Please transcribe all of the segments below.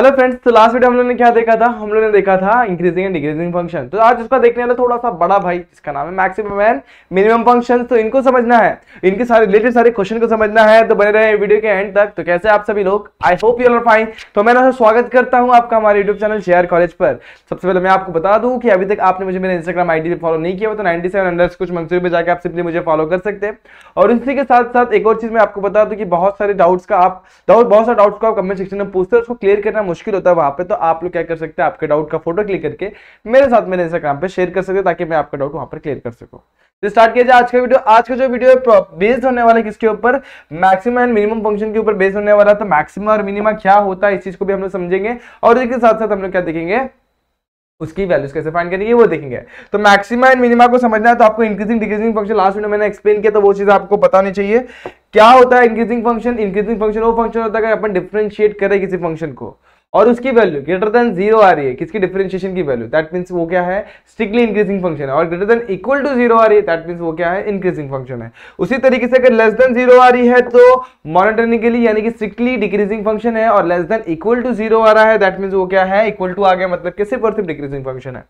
Hello friends तो last video हम लोगों ने क्या देखा था हम लोगों ने देखा था इंक्रीजिंग एंड डिक्रीजिंग फंक्शन तो आज इसका देखने वाला थोड़ा सा बड़ा भाई जिसका नाम है मैक्सिमम एंड मिनिमम फंक्शन तो इनको समझना है इनके सारे रिलेटेड सारे क्वेश्चन को समझना है तो बने रहे वीडियो के एंड तक तो कैसे आप सभी लोग I hope you are fine तो मैं ना स्वागत करता हूँ आपका हमारे यूट्यूब चैनल शेयर कॉलेज पर सबसे पहले मैं आपको बता दूँ कि अभी तक आपने मुझे मेरे इंस्टाग्राम आई डी फॉलो नहीं किया तो नाइनटी सेवन अंडर कुछ मंसूरी पर जाकर आप सिंपली मुझे फॉलो कर सकते हैं और इसी के साथ साथ एक और चीज मैं आपको बता दूँ कि बहुत सारे डाउट्स का आप डाउट बहुत सारे डाउट्स को आप कमेंट सेक्शन में पूछते हैं उसको क्लियर करना मुश्किल होता है वहां पे तो आप लोग क्या कर सकते हैं आपके डाउट का फोटो क्लिक करके मेरे साथ मेरे इंस्टाग्राम पे शेयर कर सकते ताकि मैं आपका डाउट वहां पर क्लियर कर सकूँ तो स्टार्ट किया जाए आज का वीडियो आज का जो वीडियो बेस्ड होने वाला किसके ऊपर मैक्सिमम एंड मिनिमम फंक्शन के ऊपर बेस्ड होने वाला तो मैक्सिमम और मिनिमम क्या होता है इस चीज को भी हम लोग समझेंगे और इसके साथ साथ हम लोग क्या देखेंगे उसकी वैल्यूज कैसे फाइंड करेंगे वो देखेंगे तो मैक्सिमम एंड मिनिमा को समझना है तो आपको increasing decreasing function last video मैंने एक्सप्लेन किया तो वो चीज आपको बतानी चाहिए क्या होता है इंक्रीजिंग फंक्शन इंक्रीजिंग फंक्शन वो फंक्शन होता है अपन डिफ्रेंशिएट करें किसी फंक्शन को और उसकी वैल्यू ग्रेटर देन जीरो आ रही है किसकी डिफरेंशिएशन की वैल्यू दैट मीन्स वो क्या है स्ट्रिक्टली इंक्रीजिंग फंक्शन है और greater than equal to zero आ रही है दैट मीन्स वो क्या है इंक्रीजिंग फंक्शन है उसी तरीके से अगर लेस देन जीरो आ रही है तो मॉनिटरिंगली यानी कि स्ट्रिक्टली डिक्रीजिंग फंक्शन है और less than equal to zero आ रहा है दैट मीन्स वो क्या है इक्वल टू आ गया मतलब कि सिर्फ और सिर्फ डिक्रीजिंग फंक्शन है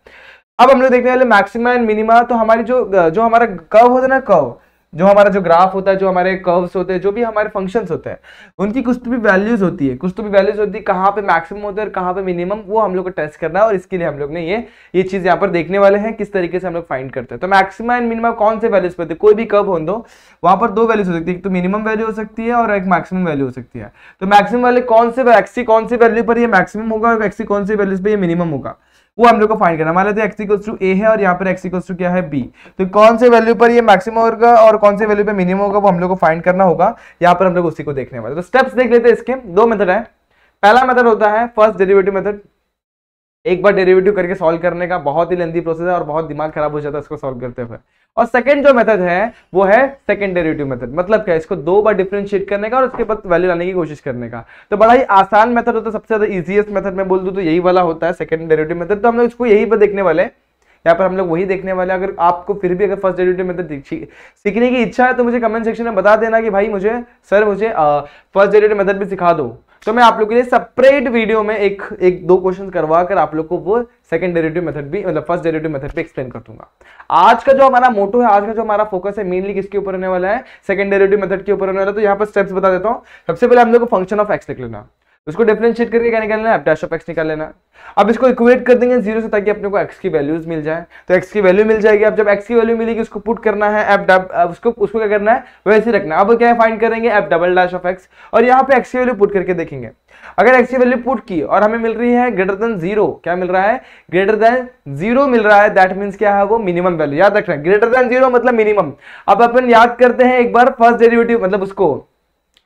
अब हम लोग देखने वाले मैक्सिमा एंड मिनिमा तो हमारी जो जो हमारा कर्व होता है ना कर्व जो हमारा जो ग्राफ होता है जो हमारे कर्व्स होते हैं जो भी हमारे फंक्शंस होते हैं उनकी कुछ तो भी वैल्यूज होती है कुछ तो भी वैल्यूज होती है कहाँ पे मैक्सिमम होते हैं और कहाँ पे मिनिमम वो हम लोग को टेस्ट करना है और इसके लिए हम लोग ने ये ये चीज़ यहाँ पर देखने वाले हैं किस तरीके से हम लोग फाइंड करते हैं तो मैक्सिमम एंड मिनिमम कौन से वैल्यूज पर कोई भी कर्व हो दो वहाँ पर दो वैल्यूज हो सकती है एक तो मिनिमम वैल्यू हो सकती है और एक मैक्सिमम वैल्यू हो सकती है तो मैक्सिमम वाले कौन से एक्सी कौन सी वैल्यू पर ये मैक्सिमम होगा और एक्सी कौन सी वैल्यूज पर ये मिनिमम होगा वो हम लोग को फाइंड करना मान लेते हैं एक्सिकल्स टू ए है और यहाँ पर एक्सिकल्स टू क्या है बी तो कौन से वैल्यू पर ये मैक्सिमम होगा और कौन से वैल्यू पर मिनिमम होगा वो हम लोग को फाइंड करना होगा यहाँ पर हम लोग उसी को देखने वाले तो स्टेप्स देख लेते हैं इसके दो मेथड है पहला मेथड होता है फर्स्ट डेरिवेटिव मेथड एक बार डेरिवेटिव करके सॉल्व करने का बहुत ही लेंदी प्रोसेस है और बहुत दिमाग खराब हो जाता है इसको सॉल्व करते हुए और सेकंड जो मेथड है वो है सेकंड डेरिवेटिव मेथड मतलब क्या इसको दो बार डिफ्रेंशिएट करने का और उसके बाद वैल्यू लाने की कोशिश करने का तो बड़ा ही आसान मेथड होता है सबसे ज्यादा इजिएस्ट मेथड में बोल दू तो यही वाला होता है सेकंड डेरिवेटिव मेथड तो हम लोग इसको यही पर देखने वाले यहाँ पर हम लोग वही देखने वाले अगर आपको फिर भी अगर फर्स्ट डेरिवेटिव मेथड सीखने की इच्छा है तो मुझे कमेंट सेक्शन में बता देना कि भाई मुझे सर मुझे फर्स्ट डेरिवेटिव मेथड भी सिखा दो तो मैं आप लोग के लिए सेपरेट वीडियो में एक एक दो क्वेश्चन करवा कर आप लोग को वो सेकंड डेरेटिव मेथड भी मतलब फर्स्ट डेरेटिव मेथड पे एक्सप्लेन कर दूंगा आज का जो हमारा मोटो है आज का जो हमारा फोकस है मेनली किसके ऊपर होने वाला है सेकंड डेरेटिव मेथड के ऊपर होने वाला है तो यहाँ पर स्टेप्स बता देता हूँ सबसे पहले हम लोग को फंक्शन ऑफ एक्स लिख लेना उसको डिफ्रेंशिएट करके क्या निकाल लेना डैश ऑफ एक्स निकाल लेना अब इसको इक्वेट कर देंगे जीरो से ताकि अपने को एक्स की वैल्यूज मिल जाए तो एक्स की वैल्यू मिल जाएगी अब जब एक्स की वैल्यू मिलेगी उसको पुट करना है एफ डब उसको उसको क्या करना है वैसे रखना अब क्या फाइंड करेंगे F double dash of X और यहाँ पे एक्स की वैल्यू पुट करके देखेंगे अगर एक्स की वैल्यू पुट की और हमें मिल रही है ग्रेटर देन जीरो क्या मिल रहा है ग्रेटर देन जीरो मिल रहा है दैट मीन्स क्या है वो मिनिमम वैल्यू याद रखना ग्रेटर देन जीरो मतलब मिनिमम अब अपन याद करते हैं एक बार फर्स्ट डेरिवेटिव मतलब उसको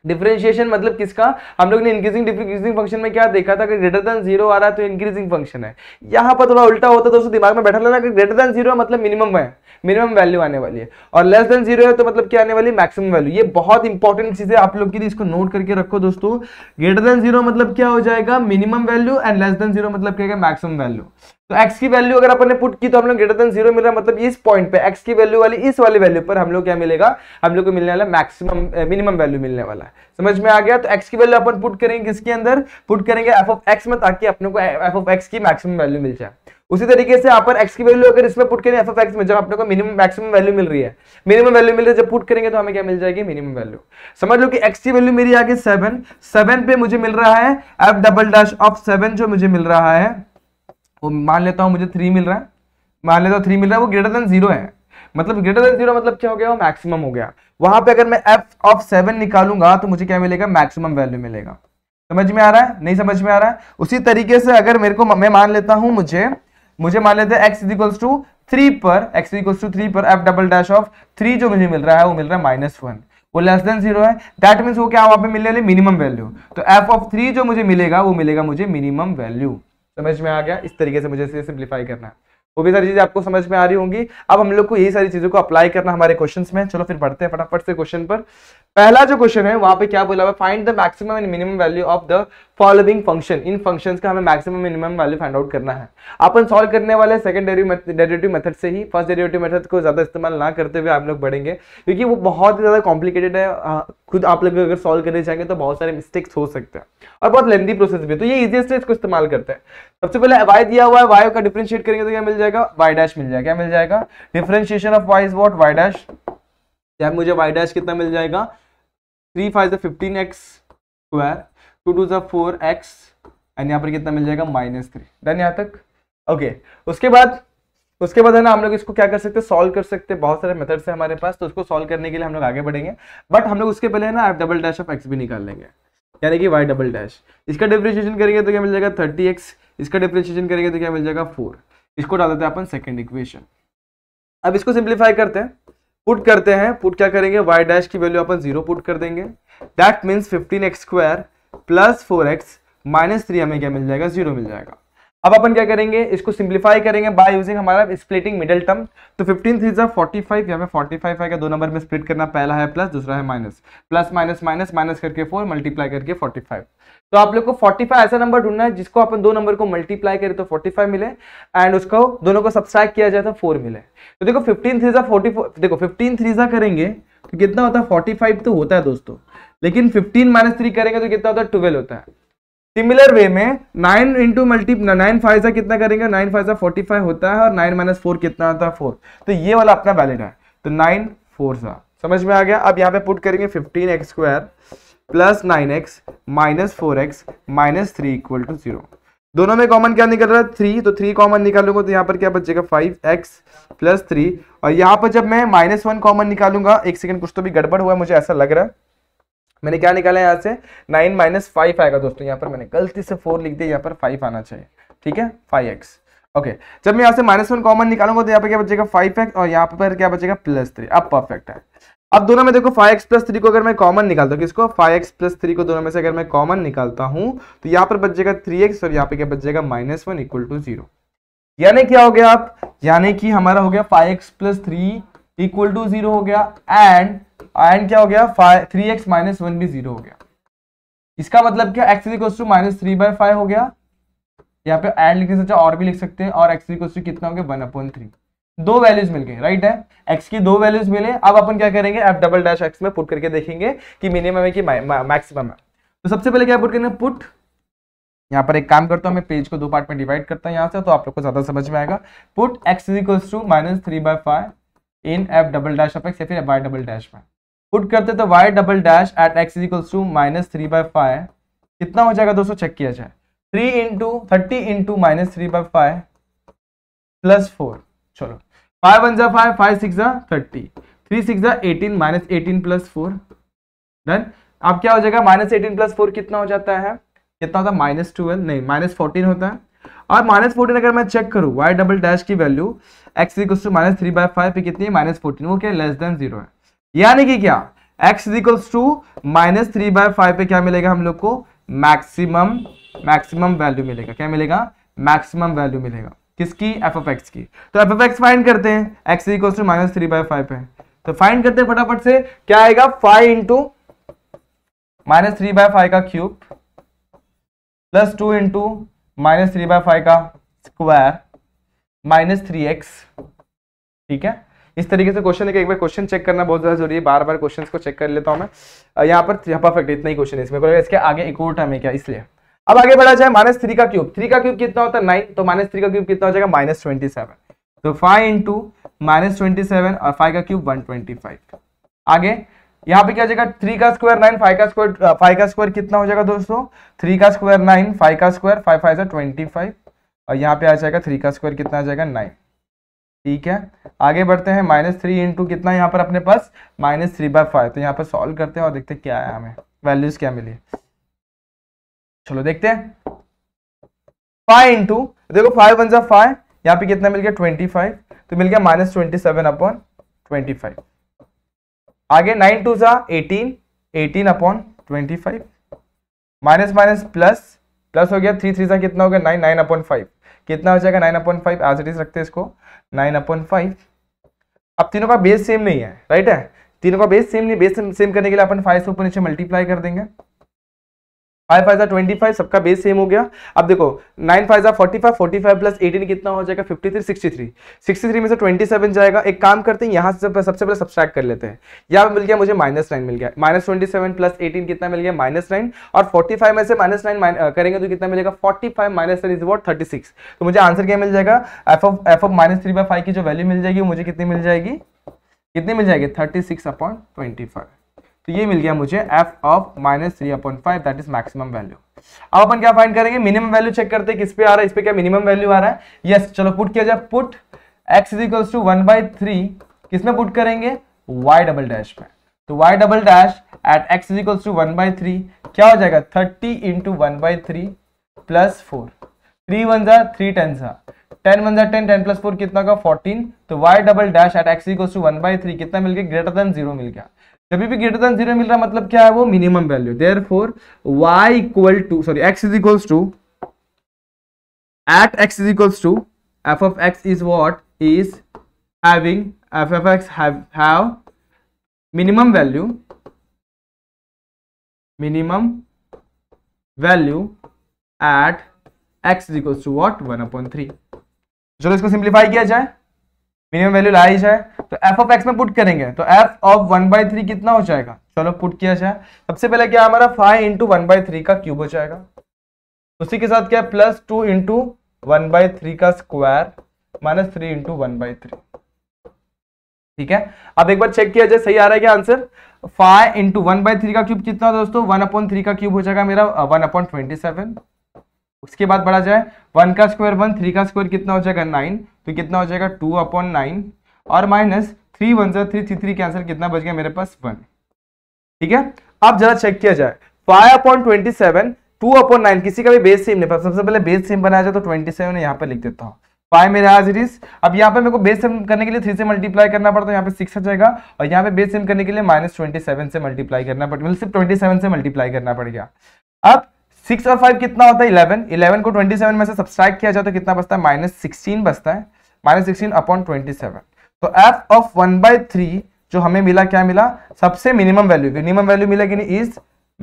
डिफरेंशिएशन मतलब किसका हम लोग ने इंक्रीजिंग डिक्रीजिंग फंक्शन में क्या देखा था कि ग्रेटर देन जीरो आ रहा है तो इंक्रीजिंग फंक्शन है यहाँ पर थोड़ा उल्टा होता तो है दोस्तों दिमाग में बैठा लेना कि ग्रेटर देन जीरो मतलब मिनिमम है मिनिमम वैल्यू आने वाली है और लेस देन जीरो है तो मतलब क्या आने वाली मैक्सिमम वैल्यू ये बहुत इंपॉर्टेंट चीज है आप लोग के लिए इसको नोट करके रखो दोस्तों ग्रेटर देन जीरो मतलब क्या हो जाएगा minimum value and less than zero मतलब क्या मैक्सिमम वैल्यू तो x की वैल्यू अगर अपन ने पुट की तो हम लोग ग्रेटर देन जीरो मिल रहा है मतलब इस पॉइंट पे x की वैल्यू वाली इस वाली वैल्यू पर हम लोग क्या मिलेगा हम लोग को मिलने वाला मैक्सिमम मिनिमम वैल्यू मिलने वाला है समझ में आ गया तो x की वैल्यू अपन पुट करेंगे किसके अंदर पुट करेंगे एफ ऑफ एक्स में ताकि अपने को एफ ऑफ एक्स की मैक्सिमम वैल्यू मिल जाए उसी तरीके से अपन एक्स की वैल्यू अगर इसमें पुट करें एफ ऑफ एक्स में जब अपने को मिनिमम मैक्सिमम वैल्यू मिल रही है मिनिमम वैल्यू मिल रही है जब पुट करेंगे तो हमें क्या मिल जाएगी मिनिमम वैल्यू समझ लो कि एक्स की वैल्यू मेरी आगे सेवन सेवन पे मुझे मिल रहा है F double dash of seven जो मुझे मिल रहा है वो मान लेता हूँ मुझे थ्री मिल रहा है मान लेता हूँ थ्री मिल रहा है वो ग्रेटर देन जीरो है मतलब ग्रेटर देन जीरो मतलब क्या हो गया वो मैक्सिमम हो गया वहां पे अगर मैं एफ ऑफ सेवन निकालूंगा तो मुझे क्या मिलेगा मैक्सिमम वैल्यू मिलेगा समझ में आ रहा है नहीं समझ में आ रहा है उसी तरीके से अगर मेरे को मैं मान लेता हूं मुझे मुझे मान लेते हैं एक्स इक्वल्स टू थ्री पर एक्स इक्वल्स टू थ्री पर F double dash of three जो मुझे मिल रहा है वो मिल रहा है माइनस वन वो लेस देन जीरो है दैट मीन्स वो क्या वहां पर मिलने वाली मिनिमम वैल्यू तो एफ ऑफ थ्री जो मुझे मिलेगा वो मिलेगा मुझे मिनिमम वैल्यू समझ में आ गया इस तरीके से मुझे इसे सिंप्लीफाई करना है वो भी सारी चीज़ें आपको समझ में आ रही होंगी अब हम लोग को यही सारी चीज़ों को अप्लाई करना हमारे क्वेश्चन में चलो फिर बढ़ते हैं फटाफट से क्वेश्चन पर पहला जो क्वेश्चन है वहाँ पे क्या बोला find the maximum and minimum value of the following function इन फंक्शंस का हमें maximum minimum value find out करना है अपन सॉल्व करने वाले सेकंड डेरिवेटिव मेथड से ही फर्स्ट डेरिवेटिव मेथड को ज़्यादा इस्तेमाल ना करते हुए आप लोग बढ़ेंगे क्योंकि वो बहुत ही ज़्यादा कॉम्प्लिकेटेड है हाँ, खुद आप लोग अगर सॉल्व करने जाएंगे तो बहुत सारे मिस्टेक्स हो सकते हैं और बहुत लेंदी प्रोसेस भी तो ये इजिएस्ट इसको इस्तेमाल करते हैं सबसे पहले वाई दिया हुआ है वाई का डिफ्रेंशिएट करेंगे तो क्या मिल जाएगा वाई डैश मिल जाएगा क्या मिल जाएगा differentiation of Y is what Y dash मुझे वाई डैश कितना मिल जाएगा three five fifteen X square two two जो फोर एक्स एंड यहाँ पर कितना मिल जाएगा माइनस थ्री देन यहाँ तक ओके okay. उसके बाद उसके बाद है ना हम लोग इसको क्या कर सकते हैं सॉल्व कर सकते हैं बहुत सारे मेथड्स है हमारे पास तो उसको सॉल्व करने के लिए हम लोग आगे बढ़ेंगे बट हम लोग उसके पहले ना F double dash of x भी निकाल लेंगे यानी कि वाई डबल डैश इसका डिप्रिशिएशन करेंगे तो क्या मिल जाएगा थर्टी एक्स इसका डिप्रिशिएशन करेंगे तो क्या मिल जाएगा फोर इसको डाल देते हैं अपन सेकेंड इक्वेशन अब इसको सिंप्लीफाई करते हैं पुट करते हैं पुट क्या करेंगे वाई डैश की वैल्यू अपन जीरो पुट कर देंगे that means fifteen X square plus four X minus three हमें क्या मिल जाएगा जीरो मिल जाएगा अब अपन क्या करेंगे इसको सिंप्लीफाई करेंगे बाय यूजिंग हमारा स्प्लिटिंग मिडिल टर्म तो फिफ्टीन थ्री जब फोर्टी फाइव यहाँ पे फोर्टी फाइव आएगा दो नंबर में स्प्लिट करना पहला है प्लस दूसरा है minus plus minus minus minus करके फोर मल्टीप्लाई करके फोर्टी फाइव तो आप लोग को फोर्टी फाइव ऐसा नंबर ढूंढना है जिसको अपन दो नंबर को मल्टीप्लाई करें तो फोर्टी फाइव मिले एंड उसको दोनों को सब्सट्रैक्ट किया जाए तो फोर मिले तो देखो फिफ्टीन थ्री जब फोर्टी देखो फिफ्टीन थ्री जब करेंगे तो कितना होता है फोर्टी फाइव तो होता है दोस्तों लेकिन फिफ्टीन माइनस थ्री करेंगे तो कितना होता है ट्वेल्व होता है सिमिलर वे में nine into multi nine five सा कितना करेंगे नाइन फाइव सा फोर्टी फाइव होता है और नाइन माइनस फोर कितना होता है फोर तो ये वाला अपना वैलिड है तो नाइन फोर सा समझ में आ गया अब यहाँ पे पुट करेंगे fifteen X square plus nine X minus four X minus three equal to zero दोनों में कॉमन क्या निकल रहा है थ्री तो थ्री कॉमन निकालूंगा तो यहाँ पर क्या बचेगा फाइव एक्स प्लस थ्री और यहाँ पर जब मैं माइनस वन कॉमन निकालूंगा एक सेकंड कुछ तो भी गड़बड़ हुआ मुझे ऐसा लग रहा है मैंने क्या निकाला है यहाँ से नाइन माइनस फाइव आएगा दोस्तों यहाँ पर मैंने गलती से फोर लिख दिया यहाँ पर फाइव आना चाहिए ठीक है फाइव एक्स ओके जब मैं यहाँ से माइनस वन कॉमन निकालूंगा तो यहाँ पर क्या बचेगा फाइव एक्स और यहाँ पर क्या बचेगा प्लस थ्री अब परफेक्ट है अब दोनों में देखो फाइव एक्स प्लस थ्री को अगर मैं कॉमन निकालता हूँ किसको फाइव एक्स प्लस थ्री को दोनों में से अगर मैं कॉमन निकालता हूँ तो यहाँ पर बचेगा थ्री एक्स और यहाँ पर क्या बचेगा minus one equal to zero यानी क्या हो गया आप यानी कि हमारा हो गया five X plus three equal to zero हो गया एंड एंड क्या हो गया थ्री एक्स माइनस वन भी जीरो हो गया इसका मतलब क्या X equal to minus three by five हो गया यहाँ पे एंड लिखने से और भी लिख सकते हैं और एक्स इक्वल टू कितना हो गया वन अपॉन थ्री दो वैल्यूज मिल गए राइट है एक्स की दो वैल्यूज मिले अब अपन क्या करेंगे एफ डबल डैश एक्स में पुट करके देखेंगे कि मिनिमम है कि मैक्सिमम है तो सबसे पहले क्या पुट करेंगे पुट यहाँ पर एक काम करता हूँ मैं पेज को दो पार्ट में डिवाइड करता हूँ यहाँ से तो आप लोग को ज्यादा समझ में आएगा put x is equals to minus three by five in F double dash of X या फिर वाई डबल डैश में पुट करते तो Y double dash at X equal to minus three by five कितना हो जाएगा दोस्तों चेक किया जाए three into thirty into minus three by five plus four चलो फाइव वन जा फाइव फाइव सिक्स जा थर्टी थ्री सिक्स जा eighteen minus eighteen plus four done अब क्या हो जाएगा माइनस एटीन प्लस फोर कितना हो जाता है कितना होता है माइनस ट्वेल्व नहीं माइनस फोर्टीन होता है और माइनस फोर्टीन अगर मैं चेक करूँ वाई डबल डैश की value X equal to minus three by five पे कितनी है माइनस फोर्टीन वो क्या लेस देन जीरो है यानी कि क्या x equals to minus three by five पे क्या मिलेगा हम लोग को मैक्सिमम मैक्सिमम वैल्यू मिलेगा क्या मिलेगा मैक्सिमम वैल्यू मिलेगा किसकी एफ ऑफ एक्स की तो एफ ऑफ एक्स फाइन करते हैं x equals to minus three by five पे तो फाइंड करते हैं फटाफट से क्या आएगा five into minus three by five का cube plus two into minus three by five का स्क्वायर माइनस थ्री एक्स ठीक है इस तरीके से क्वेश्चन एक बार क्वेश्चन चेक करना बहुत ज़्यादा जरूरी है बार बार क्वेश्चन को चेक कर लेता हूं मैं यहाँ पर परफेक्ट इतना ही क्वेश्चन है इसमें इसके आगे एक और टाइम है क्या इसलिए अब आगे बढ़ा जाए माइनस थ्री का क्यूब थ्री का क्यूब कितना होता है नाइन तो माइनस थ्री का क्यूब कितना हो जाएगा माइनस ट्वेंटी सेवन तो five into minus twenty seven और फाइव का क्यूब वन ट्वेंटी फाइव आगे यहाँ पे क्या हो जाएगा थ्री का स्क्वायर नाइन फाइव का स्क्वायर फाइव का स्क्वायर कितना हो जाएगा दोस्तों थ्री का स्क्वायर नाइन फाइव का square five five twenty five और यहाँ पे आ जाएगा थ्री का स्क्वायर कितना आ जाएगा नाइन ठीक है आगे बढ़ते हैं माइनस थ्री इंटू कितना यहाँ पर अपने पास माइनस थ्री बाय फाइव तो यहाँ पर सॉल्व करते हैं और देखते हैं क्या आया हमें वैल्यूज क्या मिली चलो देखते हैं फाइव इंटू देखो फाइव वन जब फाइव यहाँ पे कितना मिल गया ट्वेंटी फाइव तो मिल गया minus twenty seven upon twenty five आगे नाइन टू जा eighteen eighteen upon twenty five minus minus plus plus हो गया थ्री थ्री जा कितना हो गया नाइन नाइन अपॉन फाइव कितना हो जाएगा nine upon five as it is रखते हैं इसको नाइन अपॉन फाइव अब तीनों का बेस सेम नहीं है राइट है तीनों का बेस सेम नहीं बेस सेम, सेम करने के लिए अपन फाइव से ऊपर नीचे मल्टीप्लाई कर देंगे फाइव फाइव ट्वेंटी फाइव सबका बेस सेम हो गया अब देखो nine five forty five forty five plus eighteen कितना हो जाएगा fifty three sixty three sixty three में से ट्वेंटी सेवन जाएगा एक काम करते हैं यहाँ से सबसे पहले सब्सक्राइब कर लेते हैं यहाँ मिल गया मुझे माइनस नाइन मिल गया minus twenty seven plus eighteen कितना मिल गया माइनस नाइन और फोर्टी फाइव में से माइनस नाइन करेंगे तो कितना मिलेगा forty five minus nine is what thirty six तो मुझे आंसर क्या मिल जाएगा F of f of minus three by five की जो वैल्यू मिल जाएगी वो मुझे कितनी मिल जाएगी कितनी मिल जाएगी thirty six upon twenty five तो ये मिल गया मुझे f of minus three upon five that is maximum value अब अपन क्या फाइंड करेंगे मिनिमम वैल्यू चेक करते हैं किस पे आ रहा है इस पे क्या मिनिमम वैल्यू आ रहा है यस yes, चलो पुट किया जाए put x is equals to one by three किसमें पुट करेंगे वाई डबल डैश में तो y double dash at x is equals to one by three क्या हो जाएगा thirty into one by three plus four three one जा three ten जा ten one जा टेन टेन प्लस फोर कितना का फोर्टीन तो y double dash at x equals to one by three कितना मिल गया ग्रेटर देन जीरो मिल गया कभी भी ग्रेटर देन जीरो मिल रहा मतलब क्या है वो minimum value therefore y equal to sorry x is equals to at x is equals to F of x is what is having f of x have minimum value minimum value at x is is to what one 1 three चलो इसको simplify किया जाए minimum value लाई जाए तो F of x में put करेंगे तो F of one by three कितना हो जाएगा चलो पुट किया जाए सबसे पहले क्या हमारा five into one by three का क्यूब हो जाएगा उसी के साथ क्या है plus two into one by three का square minus three into one by three ठीक है अब एक बार चेक किया जाए सही आ रहा है क्या answer five into one by three का क्यूब कितना दोस्तों वन अपॉइंट थ्री का क्यूब हो जाएगा मेरा वन अपॉइंट ट्वेंटी सेवन उसके बाद बढ़ा जाए वन का स्क्वायर वन थ्री का स्क्वायर कितना हो जाएगा नाइन तो कितना हो जाएगा टू अपॉइंट नाइन और माइनस थ्री वन जो थ्री थ्री थ्री के आंसर कितना बच गया मेरे पास वन ठीक है अब जरा चेक किया जाए five upon twenty seven two upon nine किसी का भी बेस सेम नहीं सबसे पहले बेस सेम बनाया जाए तो ट्वेंटी सेवन यहाँ पर लिख देता हूँ फाइव मेरे आज इज अब यहाँ पे मेरे को बेस सेम करने के लिए थ्री से मल्टीप्लाई करना पड़ता है यहाँ पे सिक्स आ जाएगा और यहाँ पे बेस सेम करने के लिए माइनस ट्वेंटी सेवन से मल्टीप्लाई करना पड़ेगा मतलब सिर्फ ट्वेंटी सेवन से मल्टीप्लाई करना पड़ गया अब सिक्स और फाइव कितना होता है इलेवन इलेवन को ट्वेंटी सेवन में से सब्सट्रैक्ट किया जाए तो कितना बचता है माइनस सिक्सटीन बचता है minus sixteen upon twenty seven तो F of one by three जो हमें मिला क्या मिला सबसे मिनिमम वैल्यू मिनिमम वैल्यू मिला कि नहीं इज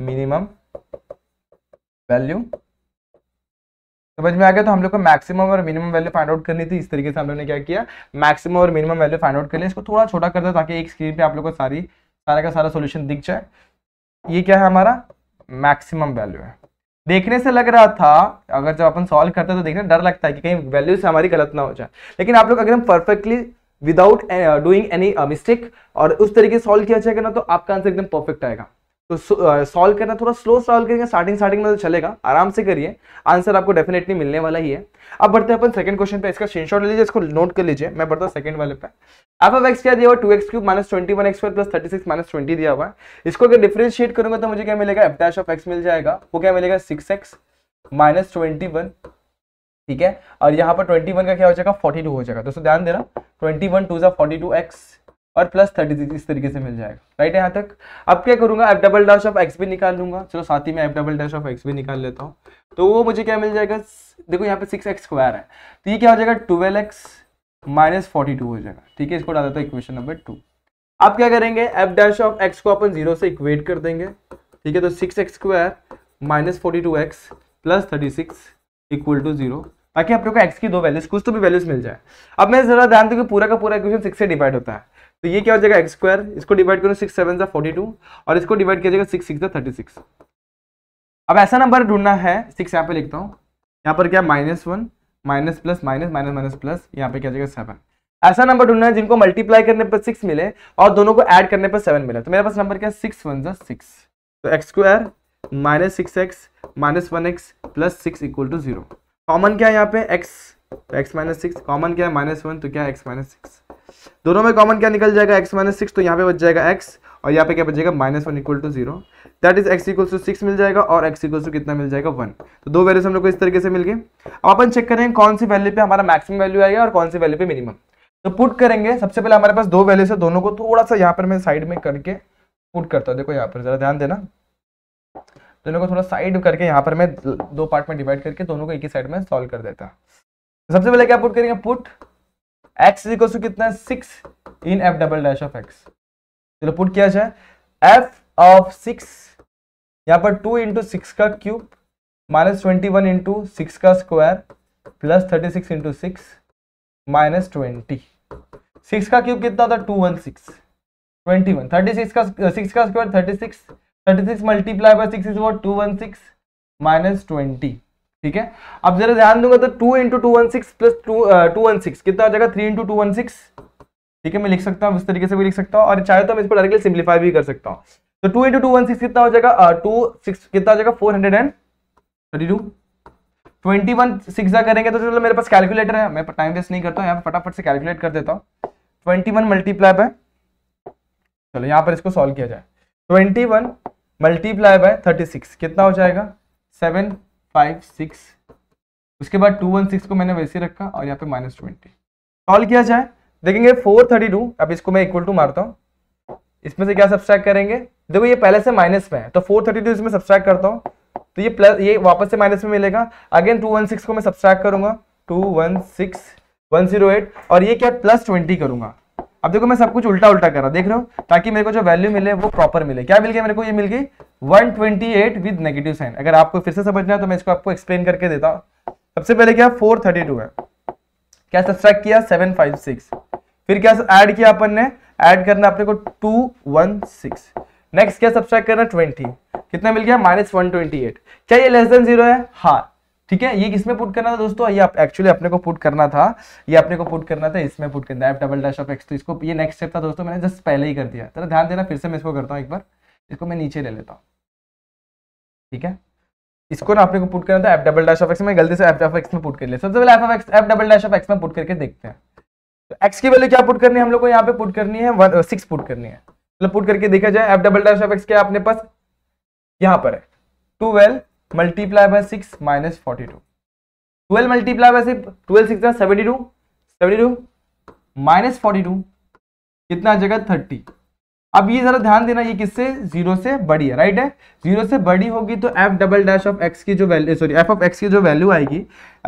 मिनिमम वैल्यू समझ में आ गया तो हम लोग को मैक्सिमम और मिनिमम वैल्यू फाइंड आउट करनी थी इस तरीके से हम लोग ने क्या किया मैक्सिमम और मिनिमम वैल्यू फाइंड आउट कर लिया इसको थोड़ा छोटा कर दिया ताकि एक स्क्रीन पे आप लोग को सारी सारा का सारा सोल्यूशन दिख जाए ये क्या है हमारा मैक्सिमम वैल्यू है देखने से लग रहा था अगर जब अपन सॉल्व करते तो देखने डर लगता है कि कहीं वैल्यू से हमारी गलत ना हो जाए लेकिन आप लोग एकदम perfectly without doing any mistake और उस तरीके से सॉल्व किया जाएगा ना तो आपका आंसर एकदम परफेक्ट आएगा तो सॉल्व uh, करना थोड़ा स्लो सॉल्व करेंगे स्टार्टिंग स्टार्टिंग में तो चलेगा आराम से करिए आंसर आपको डेफिनेटली मिलने वाला ही है अब बढ़ते हैं अपन सेकंड क्वेश्चन पे इसका स्क्रीनशॉट ले लीजिए इसको नोट कर लीजिए मैं बढ़ता हूँ सेकंड वाले पे एफ एफ एक्स क्या दिया हुआ two x cube minus twenty one x square plus thirty six minus twenty दिया हुआ है इसको अगर डिफ्रेंशिएट करूंगा तो मुझे क्या मिलेगा एफ डैश ऑफ एक्स मिल जाएगा वो क्या मिलेगा six x minus twenty one ठीक है और यहाँ पर ट्वेंटी वन का क्या हो जाएगा फोर्टी टू हो जाएगा दोस्तों ध्यान देना ट्वेंटी वन टू ज़ा फोर्टी टू एक्स और प्लस थर्टी इस तरीके से मिल जाएगा राइट यहाँ तक अब क्या करूंगा f double dash of x भी निकाल लूंगा चलो साथ ही मैं f double dash of x भी निकाल लेता हूँ तो वो मुझे क्या मिल जाएगा देखो यहाँ पे सिक्स एक्स स्क्वायर है तो ये क्या हो जाएगा twelve x minus forty two हो जाएगा ठीक है इसको डाल देता हूँ इक्वेशन नंबर टू अब क्या करेंगे एफ डैश ऑफ एक्स को अपन जीरो से इक्वेट कर देंगे ठीक है तो six x square minus forty two x plus thirty six equal to zero ताकि लोग को एक्स की दो वैल्यूज कुछ तो भी वैल्यूज मिल जाए अब मैं जरा ध्यान दूँ कि पूरा का पूरा इक्वेशन सिक्स से डिवाइड होता है तो ये क्या हो जाएगा एक्स स्क्वायर इसको डिवाइड करो सिक्स सेवन सा फोर्टी टू और इसको डिवाइड किया जाएगा सिक्स सिक्स सा थर्टी सिक्स अब ऐसा नंबर ढूंढना है सिक्स यहाँ पे लिखता हूँ यहाँ पर क्या minus one minus plus minus minus minus plus यहाँ पे क्या जाएगा सेवन ऐसा नंबर ढूंढना है जिनको मल्टीप्लाई करने पर सिक्स मिले और दोनों को ऐड करने पर सेवन मिले तो मेरे पास नंबर क्या सिक्स वन सा सिक्स तो x square minus six x minus one x plus six equal to zero common क्या है यहाँ पे x तो x माइनस सिक्स कॉमन क्या है माइनस वन तो क्या x माइनस सिक्स दोनों में कॉमन क्या निकल जाएगा x माइनस सिक्स तो यहाँ पे बच जाएगा x और यहाँ पे क्या बचेगा minus one equal to zero that is x equal to six मिल जाएगा और एक्स इक्वल टू कितना मिल जाएगा वन तो दो वैल्यूज हम लोग को इस तरीके से मिल गए अब अपन चेक करेंगे कौन सी वैल्यू पे हमारा मैक्सिमम वैल्यू आएगा और कौन सी वैल्यू पे मिनिमम तो पुट करेंगे सबसे पहले हमारे पास दो वैल्यूज है दोनों को थोड़ा सा यहाँ पर मैं साइड में करके पुट करता हूँ देखो यहाँ पर जरा ध्यान देना दोनों को थोड़ा साइड करके यहाँ पर मैं दो पार्ट में डिवाइड करके दोनों को एक ही साइड में सॉल्व कर देता सबसे पहले क्या पुट करेंगे पुट x इक्वल टू कितना six in F double dash of x चलो पुट किया जाए f ऑफ सिक्स यहाँ पर टू इंटू सिक्स का cube minus twenty one into six का square plus thirty six into six minus twenty six का cube कितना था two one six twenty one thirty six का सिक्स का square thirty six thirty six multiply by six is what to one six minus twenty ठीक है अब जरा ध्यान दूंगा तो two into two one six plus two two one six कितना आ जाएगा three into two one six ठीक है मैं लिख सकता हूँ इस तरीके से भी लिख सकता हूँ और चाहे तो मैं इस पर डायरेक्टली सिंप्लीफाई भी कर सकता हूँ तो two into two one six कितना हो जाएगा टू uh, सिक्स कितना हो जाएगा four hundred and thirty two twenty one six करेंगे तो चलो मेरे पास कैलकुलेटर है मैं टाइम वेस्ट नहीं करता हूँ यहाँ पर फटाफट से कैलकुलेट कर देता हूँ ट्वेंटी वन मल्टीप्लाई पर चलो यहाँ पर इसको सॉल्व किया जाए twenty one multiply by thirty six कितना हो जाएगा सेवन फाइव सिक्स उसके बाद टू वन सिक्स को मैंने वैसे रखा और यहाँ पे माइनस ट्वेंटी सॉल्व किया जाए देखेंगे फोर थर्टी टू अब इसको मैं इक्वल टू मारता हूँ इसमें से क्या सब्सट्रैक्ट करेंगे देखो ये पहले से माइनस में है तो फोर थर्टी टू इसमें सब्सट्रैक्ट करता हूँ तो ये प्लस ये वापस से माइनस में मिलेगा अगेन टू वन सिक्स को मैं सब्सट्रैक्ट करूंगा two one six one zero eight और ये क्या प्लस ट्वेंटी करूंगा अब देखो मैं सब कुछ उल्टा उल्टा कर रहा देख रहे हो ताकि मेरे को जो वैल्यू मिले वो प्रॉपर मिले क्या मिल गया मेरे को ये मिल गई 128 विद नेगेटिव साइन अगर आपको फिर से समझना है तो मैं इसको आपको एक्सप्लेन करके देता हूँ सबसे पहले क्या 432 है क्या सब्सट्रैक किया 756 फिर क्या ऐड किया अपन ने ऐड करना अपने को 216 नेक्स्ट क्या सब्सट्रैक करना 20 कितना मिल गया माइनस क्या ये लेस देन जीरो है हाँ ठीक है ये किसमें पुट करना था दोस्तों ये आप एक्चुअली अपने को पुट करना था ये अपने को पुट करना था इसमें पुट करना f double dash of x तो इसको ये नेक्स्ट स्टेप था दोस्तों मैंने जस्ट पहले ही कर दिया तो ध्यान देना फिर से मैं इसको करता हूँ एक बार इसको मैं नीचे ले लेता हूँ ठीक है इसको ना अपने को पुट करना था f double dash of x में गलती से एफ ऑफ एक्स में पुट कर लिया सबसे पहले f of x f double dash of x में पुट करके देखते हैं तो एक्स की वैल्यू क्या पुट करनी है हम लोग को यहाँ पे पुट करनी है सिक्स पुट uh, करनी है मतलब पुट करके देखा जाए f double dash of x क्या अपने पास यहाँ पर है twelve multiply by six minus forty two twelve multiply by twelve six seventy two seventy two minus forty two कितना आ जाएगा थर्टी अब ये जरा ध्यान देना ये किससे जीरो से बड़ी है राइट है जीरो से बड़ी होगी तो F double dash of x की जो value sorry f of x की जो वैल्यू आएगी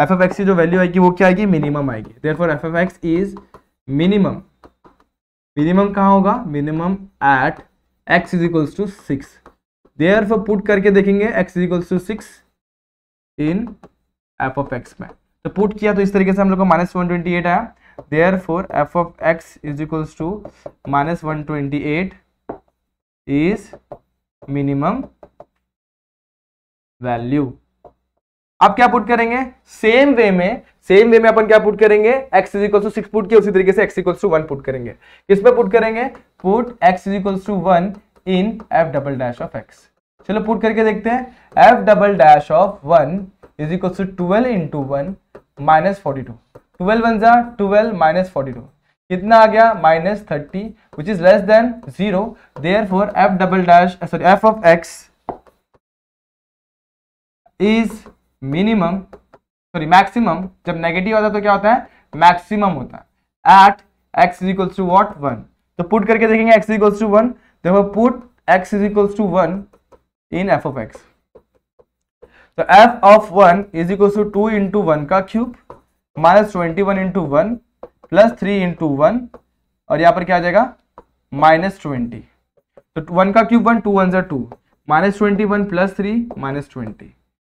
एफ ऑफ एक्स की जो वैल्यू आएगी वो क्या आएगी मिनिमम आएगी therefore f of x is minimum minimum कहाँ होगा minimum at x is equals to six therefore put करके देखेंगे x is equals to six in F of x में तो पुट किया तो इस तरीके से हम लोग को माइनस वन ट्वेंटी एट आया therefore f of x is equals to minus one twenty eight is minimum value आप क्या पुट करेंगे सेम वे में सेम वे में अपन क्या पुट करेंगे x is equal to six put किया उसी तरीके से x equal to one put करेंगे किस पे पुट करेंगे put x is equal to one in F double dash of x चलो पुट करके देखते हैं f double dash of one is equal to twelve in two one minus forty two twelve one जा twelve minus forty two कितना आ गया minus thirty which is less than zero therefore f double dash sorry f of x is minimum sorry maximum जब negative होता है तो क्या होता है मैक्सिमम होता है at x is equals to what one तो पुट करके देखेंगे x is equals to one देखो put x is equals to one in F of x तो f of one is equal to two into one का cube minus twenty one into one plus three into one और यहां पर क्या आ जाएगा minus twenty तो one का क्यूब वन टू वन जो two minus twenty one plus three minus twenty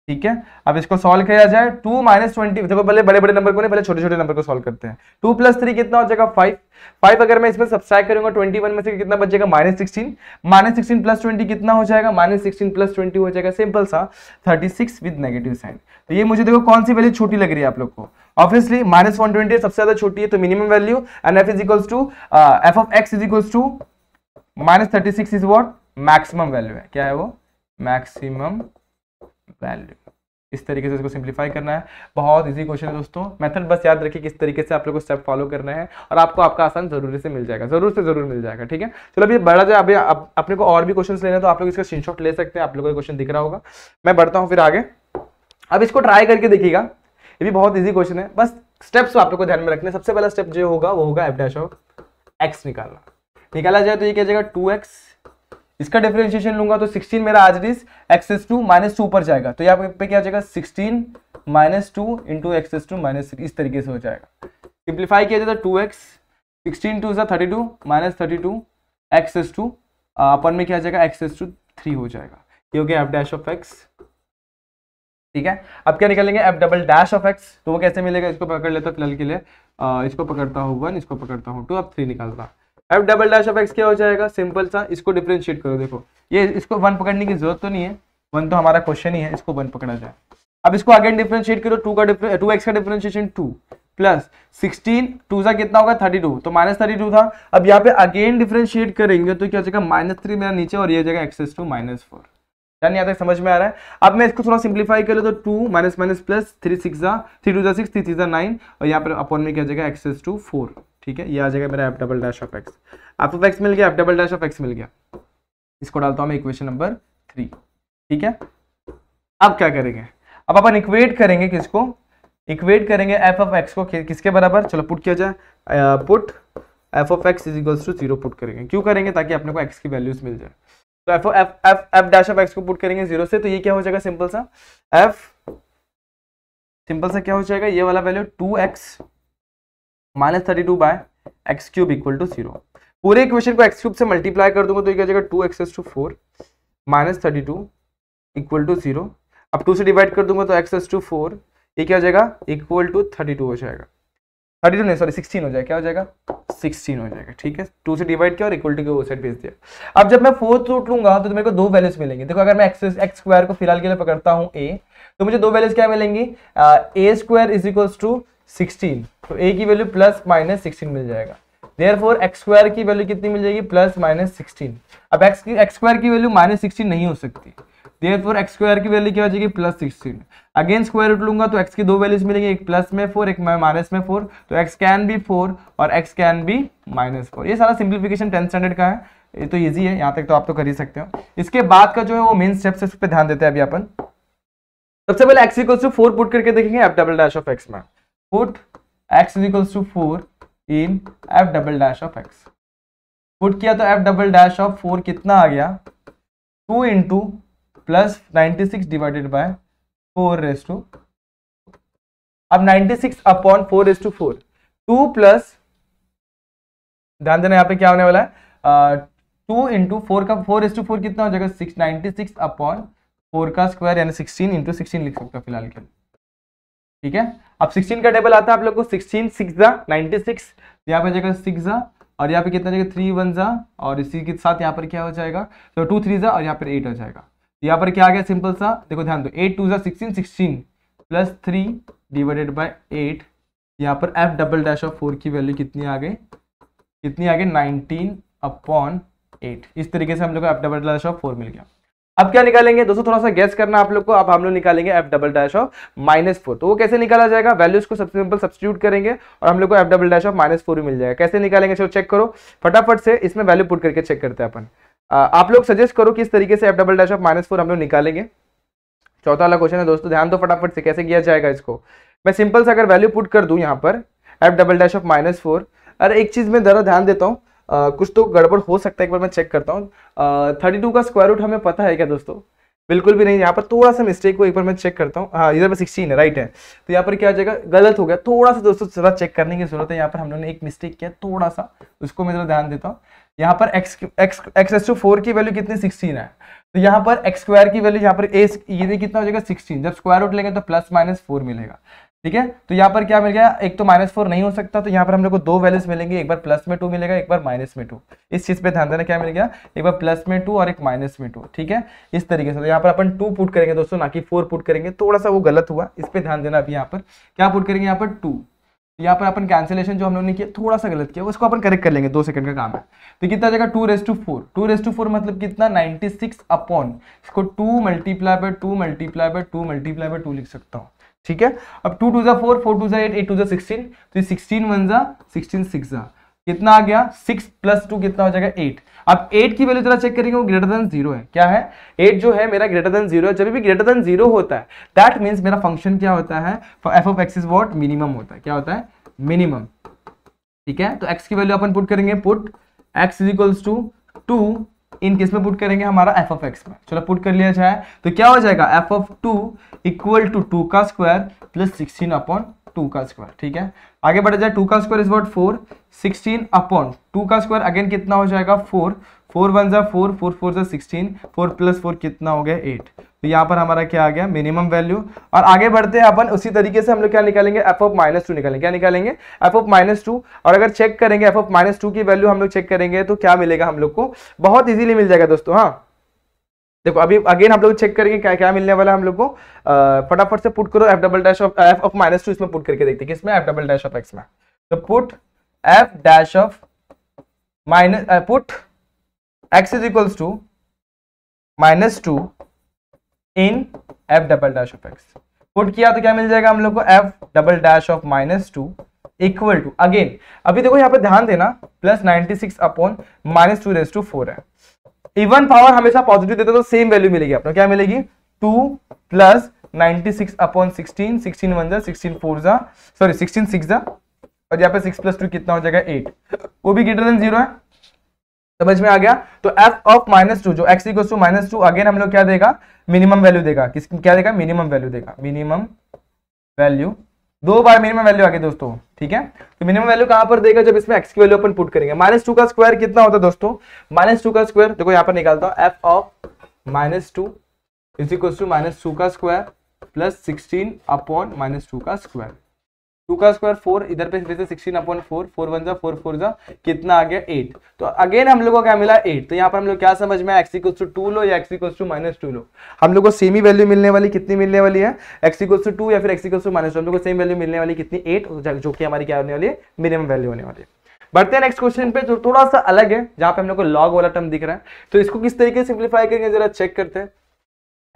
ठीक है अब इसको सॉल्व किया जाए टू माइनस ट्वेंटी देखो पहले बड़े बड़े नंबर को नहीं पहले छोटे छोटे नंबर को सॉल्व करते हैं टू प्लस थ्री कितना हो जाएगा फाइव फाइव अगर मैं इसमें सब्सक्राइब करूंगा ट्वेंटी वन में से कितना बचेगा minus sixteen minus sixteen plus twenty कितना हो जाएगा माइनस सिक्सटीन प्लस ट्वेंटी हो जाएगा सिंपल सा thirty six with negative sign तो ये मुझे देखो कौन सी वैल्यू छोटी लग रही है आप लोग को ऑब्वियसली माइनस वन ट्वेंटी सबसे ज्यादा छोटी है तो minimum value and f is equals to F of x is equals to minus thirty six is what maximum value है क्या है वो मैक्सिमम वैल्यू इस तरीके से इसको सिंप्लीफाई करना है बहुत इजी क्वेश्चन है दोस्तों मेथड बस याद रखिए किस तरीके से आप लोगों को स्टेप फॉलो करना है और आपको आपका आसान जरूरी से मिल जाएगा जरूर से जरूर मिल जाएगा ठीक है चलो अभी बढ़ा जाए अभी आप, अपने को और भी क्वेश्चन लेना तो आप लोग इसका स्क्रीनशॉट ले सकते हैं आप लोगों को क्वेश्चन दिख रहा होगा मैं बढ़ता हूँ फिर आगे अब इसको ट्राई करके देखिएगा ये भी बहुत ईजी क्वेश्चन है बस स्टेप्स आप लोग को ध्यान में रखने सबसे पहला स्टेप जो होगा वो होगा एफ डैश ऑफ एक्स निकालना निकाला जाए तो ये क्या जाएगा टू एक्स इसका डिफ्रेंशिएशन लूंगा तो 16 मेरा आज this x's to minus two ऊपर जाएगा तो यहाँ पे क्या जाएगा 16 minus two into x's to minus इस तरीके से हो जाएगा सिंप्लीफाई किया जाता है टू एक्स सिक्सटीन टू सा thirty two minus thirty two x's to अपन में क्या जाएगा एक्सेस टू थ्री हो जाएगा क्योंकि एफ डैश ऑफ एक्स ठीक है अब क्या निकलेंगे f double dash of x तो वो कैसे मिलेगा इसको पकड़ लेता फिलहाल के लिए आ, इसको पकड़ता हूँ वन इसको पकड़ता हूँ टू अब थ्री निकालता f double dash of x क्या हो जाएगा सिंपल सा इसको डिफ्रेंशिएट करो देखो ये इसको वन पकड़ने की जरूरत तो नहीं है वन तो हमारा क्वेश्चन ही है इसको वन पकड़ा जाए अब इसको अगेन डिफ्रेंशिएट करो टू का टू एक्स का differentiation two plus sixteen two सा कितना होगा थर्टी टू तो माइनस थर्टी टू था अब यहाँ पे अगेन डिफ्रेंशिएट करेंगे तो क्या हो जाएगा माइनस थ्री मेरा नीचे और ये हो जाएगा एक्सेस टू माइनस फोर यानी यहाँ तक समझ में आ रहा है अब मैं इसको थोड़ा सिंप्लीफाई करूँ तो two minus minus plus three six three two जा सिक्स थ्री थ्री जा नाइन और यहाँ पर अपॉन में क्या हो जाएगा एक्सेस टू फोर ठीक है ये आ जाएगा मेरा f double dash of x f of x मिल गया f double dash of x मिल गया इसको डालता हूँ मैं इक्वेशन नंबर थ्री ठीक है अब क्या करेंगे अब अपन इक्वेट करेंगे किसको इक्वेट करेंगे एफ ऑफ एक्स को किसके बराबर चलो पुट किया जाए put f of x is equals to zero put करेंगे क्यों करेंगे ताकि अपने को एक्स की वैल्यूज मिल जाए तो f f f f dash of x को पुट करेंगे जीरो से तो ये क्या हो जाएगा सिंपल सा एफ सिंपल सा क्या हो जाएगा ये वाला value two x minus thirty two by x cube equal to zero पूरे इक्वेशन को एक्स क्यूब से मल्टीप्लाई कर दूंगा तो ये क्या जाएगा two x to four minus thirty two equal to zero अब टू से डिवाइड कर दूंगा तो एक्स एस टू फोर ये क्या हो जाएगा इक्वल टू थर्टी टू हो जाएगा थर्टी टू नहीं सॉरी सिक्सटीन हो जाएगा क्या हो जाएगा सिक्सटीन हो जाएगा ठीक है टू से डिवाइड किया और इक्वल टू के वो साइड भेज दिया अब जब मैं फोर्थ रूट लूंगा तो, तो मेरे को दो वैल्यूज मिलेंगे देखो अगर मैं एक्स एक्स स्क्वायर को फिलहाल के लिए पकड़ता हूँ ए तो मुझे दो वैल्यूज क्या मिलेंगी a square is equals to sixteen तो ए की वैल्यू प्लस माइनस सिक्सटीन मिल जाएगा देयर फोर एक्स की वैल्यू कितनी मिल जाएगी प्लस माइनस सिक्सटीन अब x की एक्स स्क्वायर की वैल्यू माइनस सिक्सटीन नहीं हो सकती देयर फोर एक्स स्क्वायर की वैल्यू क्या हो जाएगी plus sixteen again square root लूंगा तो x की दो वैल्यूज मिलेंगी एक प्लस में फोर एक माइनस में फोर तो x कैन बी फोर और x can be minus four ये सारा सिंप्लीफिकेशन टेंथ स्टैंडर्ड का है ये तो ईजी है यहाँ तक तो आप तो कर ही सकते हो इसके बाद का जो है वो मेन स्टेप स्टेप्स उस पर ध्यान देते हैं अभी अपन सबसे पहले x equal to four put करके देखेंगे f double dash of x में put x is equals to 4 in f double dash of x put किया तो f double dash of four कितना आ गया two into plus ninety six divided by four raise अब ninety upon four raise to four two plus ध्यान देना यहाँ पे क्या होने वाला है टू इंटू फोर का फोर रेस टू फोर कितना हो जाएगा सिक्स नाइन्टी अपॉन का स्क्वायर यानी 16 इंटू सिक्सटीन लिख सकते हो फिलहाल के लिए ठीक है अब 16 का टेबल आता है आप लोग को 16 सिक्स जा नाइन्टी सिक्स यहाँ पे जाएगा सिक्स जा और यहाँ पे कितना जाएगा थ्री वन जा और इसी के साथ यहाँ पर क्या हो जाएगा तो टू थ्री जा और यहाँ पर एट हो जाएगा तो यहाँ पर क्या आ गया सिंपल सा देखो ध्यान दो एट टू जा sixteen sixteen plus three divided by eight यहाँ पर F double dash of four की वैल्यू कितनी आ गई कितनी आ गई नाइनटीन अपॉन एट इस तरीके से हम लोग को f double dash of four मिल गया अब क्या निकालेंगे दोस्तों थोड़ा सा गैस करना आप लोग को अब हम लोग निकालेंगे f double dash of minus four तो वो कैसे निकाला जाएगा वैल्यूज को सबसे सिंपल सब्सिट्यूट करेंगे और हम लोग को f double dash of minus four भी मिल जाएगा कैसे निकालेंगे चलो चेक करो फटाफट से इसमें वैल्यू पुट करके चेक करते हैं अपन आप लोग सजेस्ट करो किस तरीके से f double dash of minus four हम लोग निकालेंगे चौथा वाला क्वेश्चन है दोस्तों ध्यान दो फटाफट से कैसे किया जाएगा इसको मैं सिंपल से अगर वैल्यू पुट कर दूँ यहाँ पर F double dash of minus four अरे एक चीज़ में ज़रा ध्यान देता हूँ आ, कुछ तो गड़बड़ हो सकता है एक बार मैं चेक करता हूँ थर्टी टू का स्क्वायर रूट हमें पता है क्या दोस्तों बिल्कुल भी नहीं यहाँ पर थोड़ा सा मिस्टेक को एक बार मैं चेक करता हूँ हाँ इधर पर सिक्सटीन है राइट है तो यहाँ पर क्या हो जाएगा गलत हो गया थोड़ा सा दोस्तों ज़रा चेक करने की जरूरत है यहाँ पर हम लोगों ने एक मिस्टेक किया थोड़ा सा उसको मैं जरा ध्यान देता हूँ यहाँ पर x x x as two four की वैल्यू कितनी सिक्सटीन है तो यहाँ पर एक्स स्क्वायर की वैल्यू यहाँ पर ए ये कितना हो जाएगा सिक्सटीन जब स्क्वायर रूट लेंगे तो प्लस माइनस फोर मिलेगा ठीक है तो यहाँ पर क्या मिल गया एक तो माइनस फोर नहीं हो सकता तो यहाँ पर हम लोग को दो वैल्यूज मिलेंगे एक बार प्लस में टू मिलेगा एक बार माइनस में टू इस चीज पे ध्यान देना क्या मिल गया एक बार प्लस में टू और एक माइनस में टू ठीक है इस तरीके से तो यहाँ पर अपन टू पुट करेंगे दोस्तों ना कि फोर पुट करेंगे थोड़ा सा वो गलत हुआ इस पर ध्यान देना अभी यहाँ पर क्या पुट करेंगे यहाँ पर टू तो यहाँ पर अपन कैंसिलेशन जो हम लोग ने किया थोड़ा सा गलत किया उसको अपन करेक्ट कर लेंगे दो सेकंड का काम है तो कितना जाएगा two raise to four two raise to four मतलब कितना 96 अपॉन इसको two multiply by two multiply by two multiply by two लिख सकता हूँ ठीक है अब टू टू ज़ा फोर फोर टू ज़ा एट एट टू ज़ा सिक्सटीन तो ये सिक्सटीन वन ज़ा सिक्सटीन सिक्स ज़ा कितना आ गया सिक्स प्लस टू कितना हो जाएगा एट अब एट की वैल्यू जरा चेक करेंगे वो ग्रेटर देन जीरो है क्या है एट जो है मेरा ग्रेटर देन जीरो है जब भी ग्रेटर देन जीरो होता है दैट मीन्स मेरा फंक्शन क्या होता है f of x is what minimum होता है क्या होता है मिनिमम ठीक है तो एक्स की वैल्यू अपन पुट करेंगे put x is equals to two in किस में पुट करेंगे हमारा एफ ऑफ एक्स में चलो पुट कर लिया जाए तो क्या हो जाएगा F of two equal to two का square plus sixteen upon two का स्क्वायर ठीक है आगे बढ़ा जाए टू का square is what four sixteen upon two का स्क्वायर अगेन कितना हो जाएगा फोर फोर वन ज़ा फोर फोर फोर ज़ा सिक्सटीन फोर प्लस फोर कितना हो गया एट तो यहाँ पर हमारा क्या आ गया मिनिमम वैल्यू और आगे बढ़ते हैं अपन उसी तरीके से हम लोग क्या निकालेंगे एफ ऑफ माइनस टू निकालेंगे क्या निकालेंगे एफ ऑफ माइनस टू और अगर चेक करेंगे एफ ऑफ माइनस टू की वैल्यू हम लोग चेक करेंगे तो क्या मिलेगा हम लोग को बहुत ईजिली मिल जाएगा दोस्तों हाँ देखो अभी अगेन हम लोग चेक करेंगे क्या क्या मिलने वाला हम लोग को फटाफट से पुट करो f double dash of f of minus two इसमें पुट करके देखते हैं किसमें f double dash of x में तो put f dash of minus put x is equals to minus two in F double dash of x put किया तो क्या मिल जाएगा हम लोग को f double dash of minus two equal to again अभी देखो यहाँ पे ध्यान देना plus 96 upon minus two raise to four है इवन पावर हमेशा पॉजिटिव देते तो सेम वैल्यू मिलेगी आपको क्या मिलेगी two plus 96 upon sixteen 16 one जा 16 फोर जा सॉरी 16 सिक्स जा और यहाँ पे 6 प्लस टू कितना हो जाएगा 8 वो भी ग्रेटर देन जीरो है समझ में आ गया तो एफ ऑफ माइनस टू जो x equal to minus two again हम लोग क्या देगा मिनिमम वैल्यू देगा किस क्या देगा मिनिमम वैल्यू देगा मिनिमम वैल्यू दो बार मिनिमम वैल्यू आ गई दोस्तों ठीक है तो मिनिमम वैल्यू कहां पर देगा जब इसमें एक्स की वैल्यू अपन पुट करेंगे माइनस टू का स्क्वायर कितना होता है दोस्तों माइनस टू का स्क्वायर देखो यहाँ पर निकालता हूँ f of minus two is equal to minus two का square plus sixteen upon minus two का स्क्वायर टू का स्क्वायर फोर इधर पे फिर से sixteen upon four four one जा फोर फोर जा कितना आ गया एट तो अगेन हम लोग को क्या मिला एट तो यहाँ पर हम लोग क्या समझ में एक्स इक्वल्स टू लो या x equals to minus two लो हम लोग को सेम ही वैल्यू मिलने वाली कितनी मिलने वाली है एक्स इक्वल्स टू या फिर x equals to minus two हम लोग को सेम वैल्यू मिलने वाली कितनी एट तो जो कि हमारी क्या होने वाली है मिनिमम वैल्यू होने वाली है बढ़ते हैं नेक्स्ट क्वेश्चन पे जो थोड़ा सा अलग है जहाँ पे हम लोग को लॉग वाला टर्म दिख रहा है तो इसको किस तरीके से सिंप्लीफाई करेंगे जरा चेक करते हैं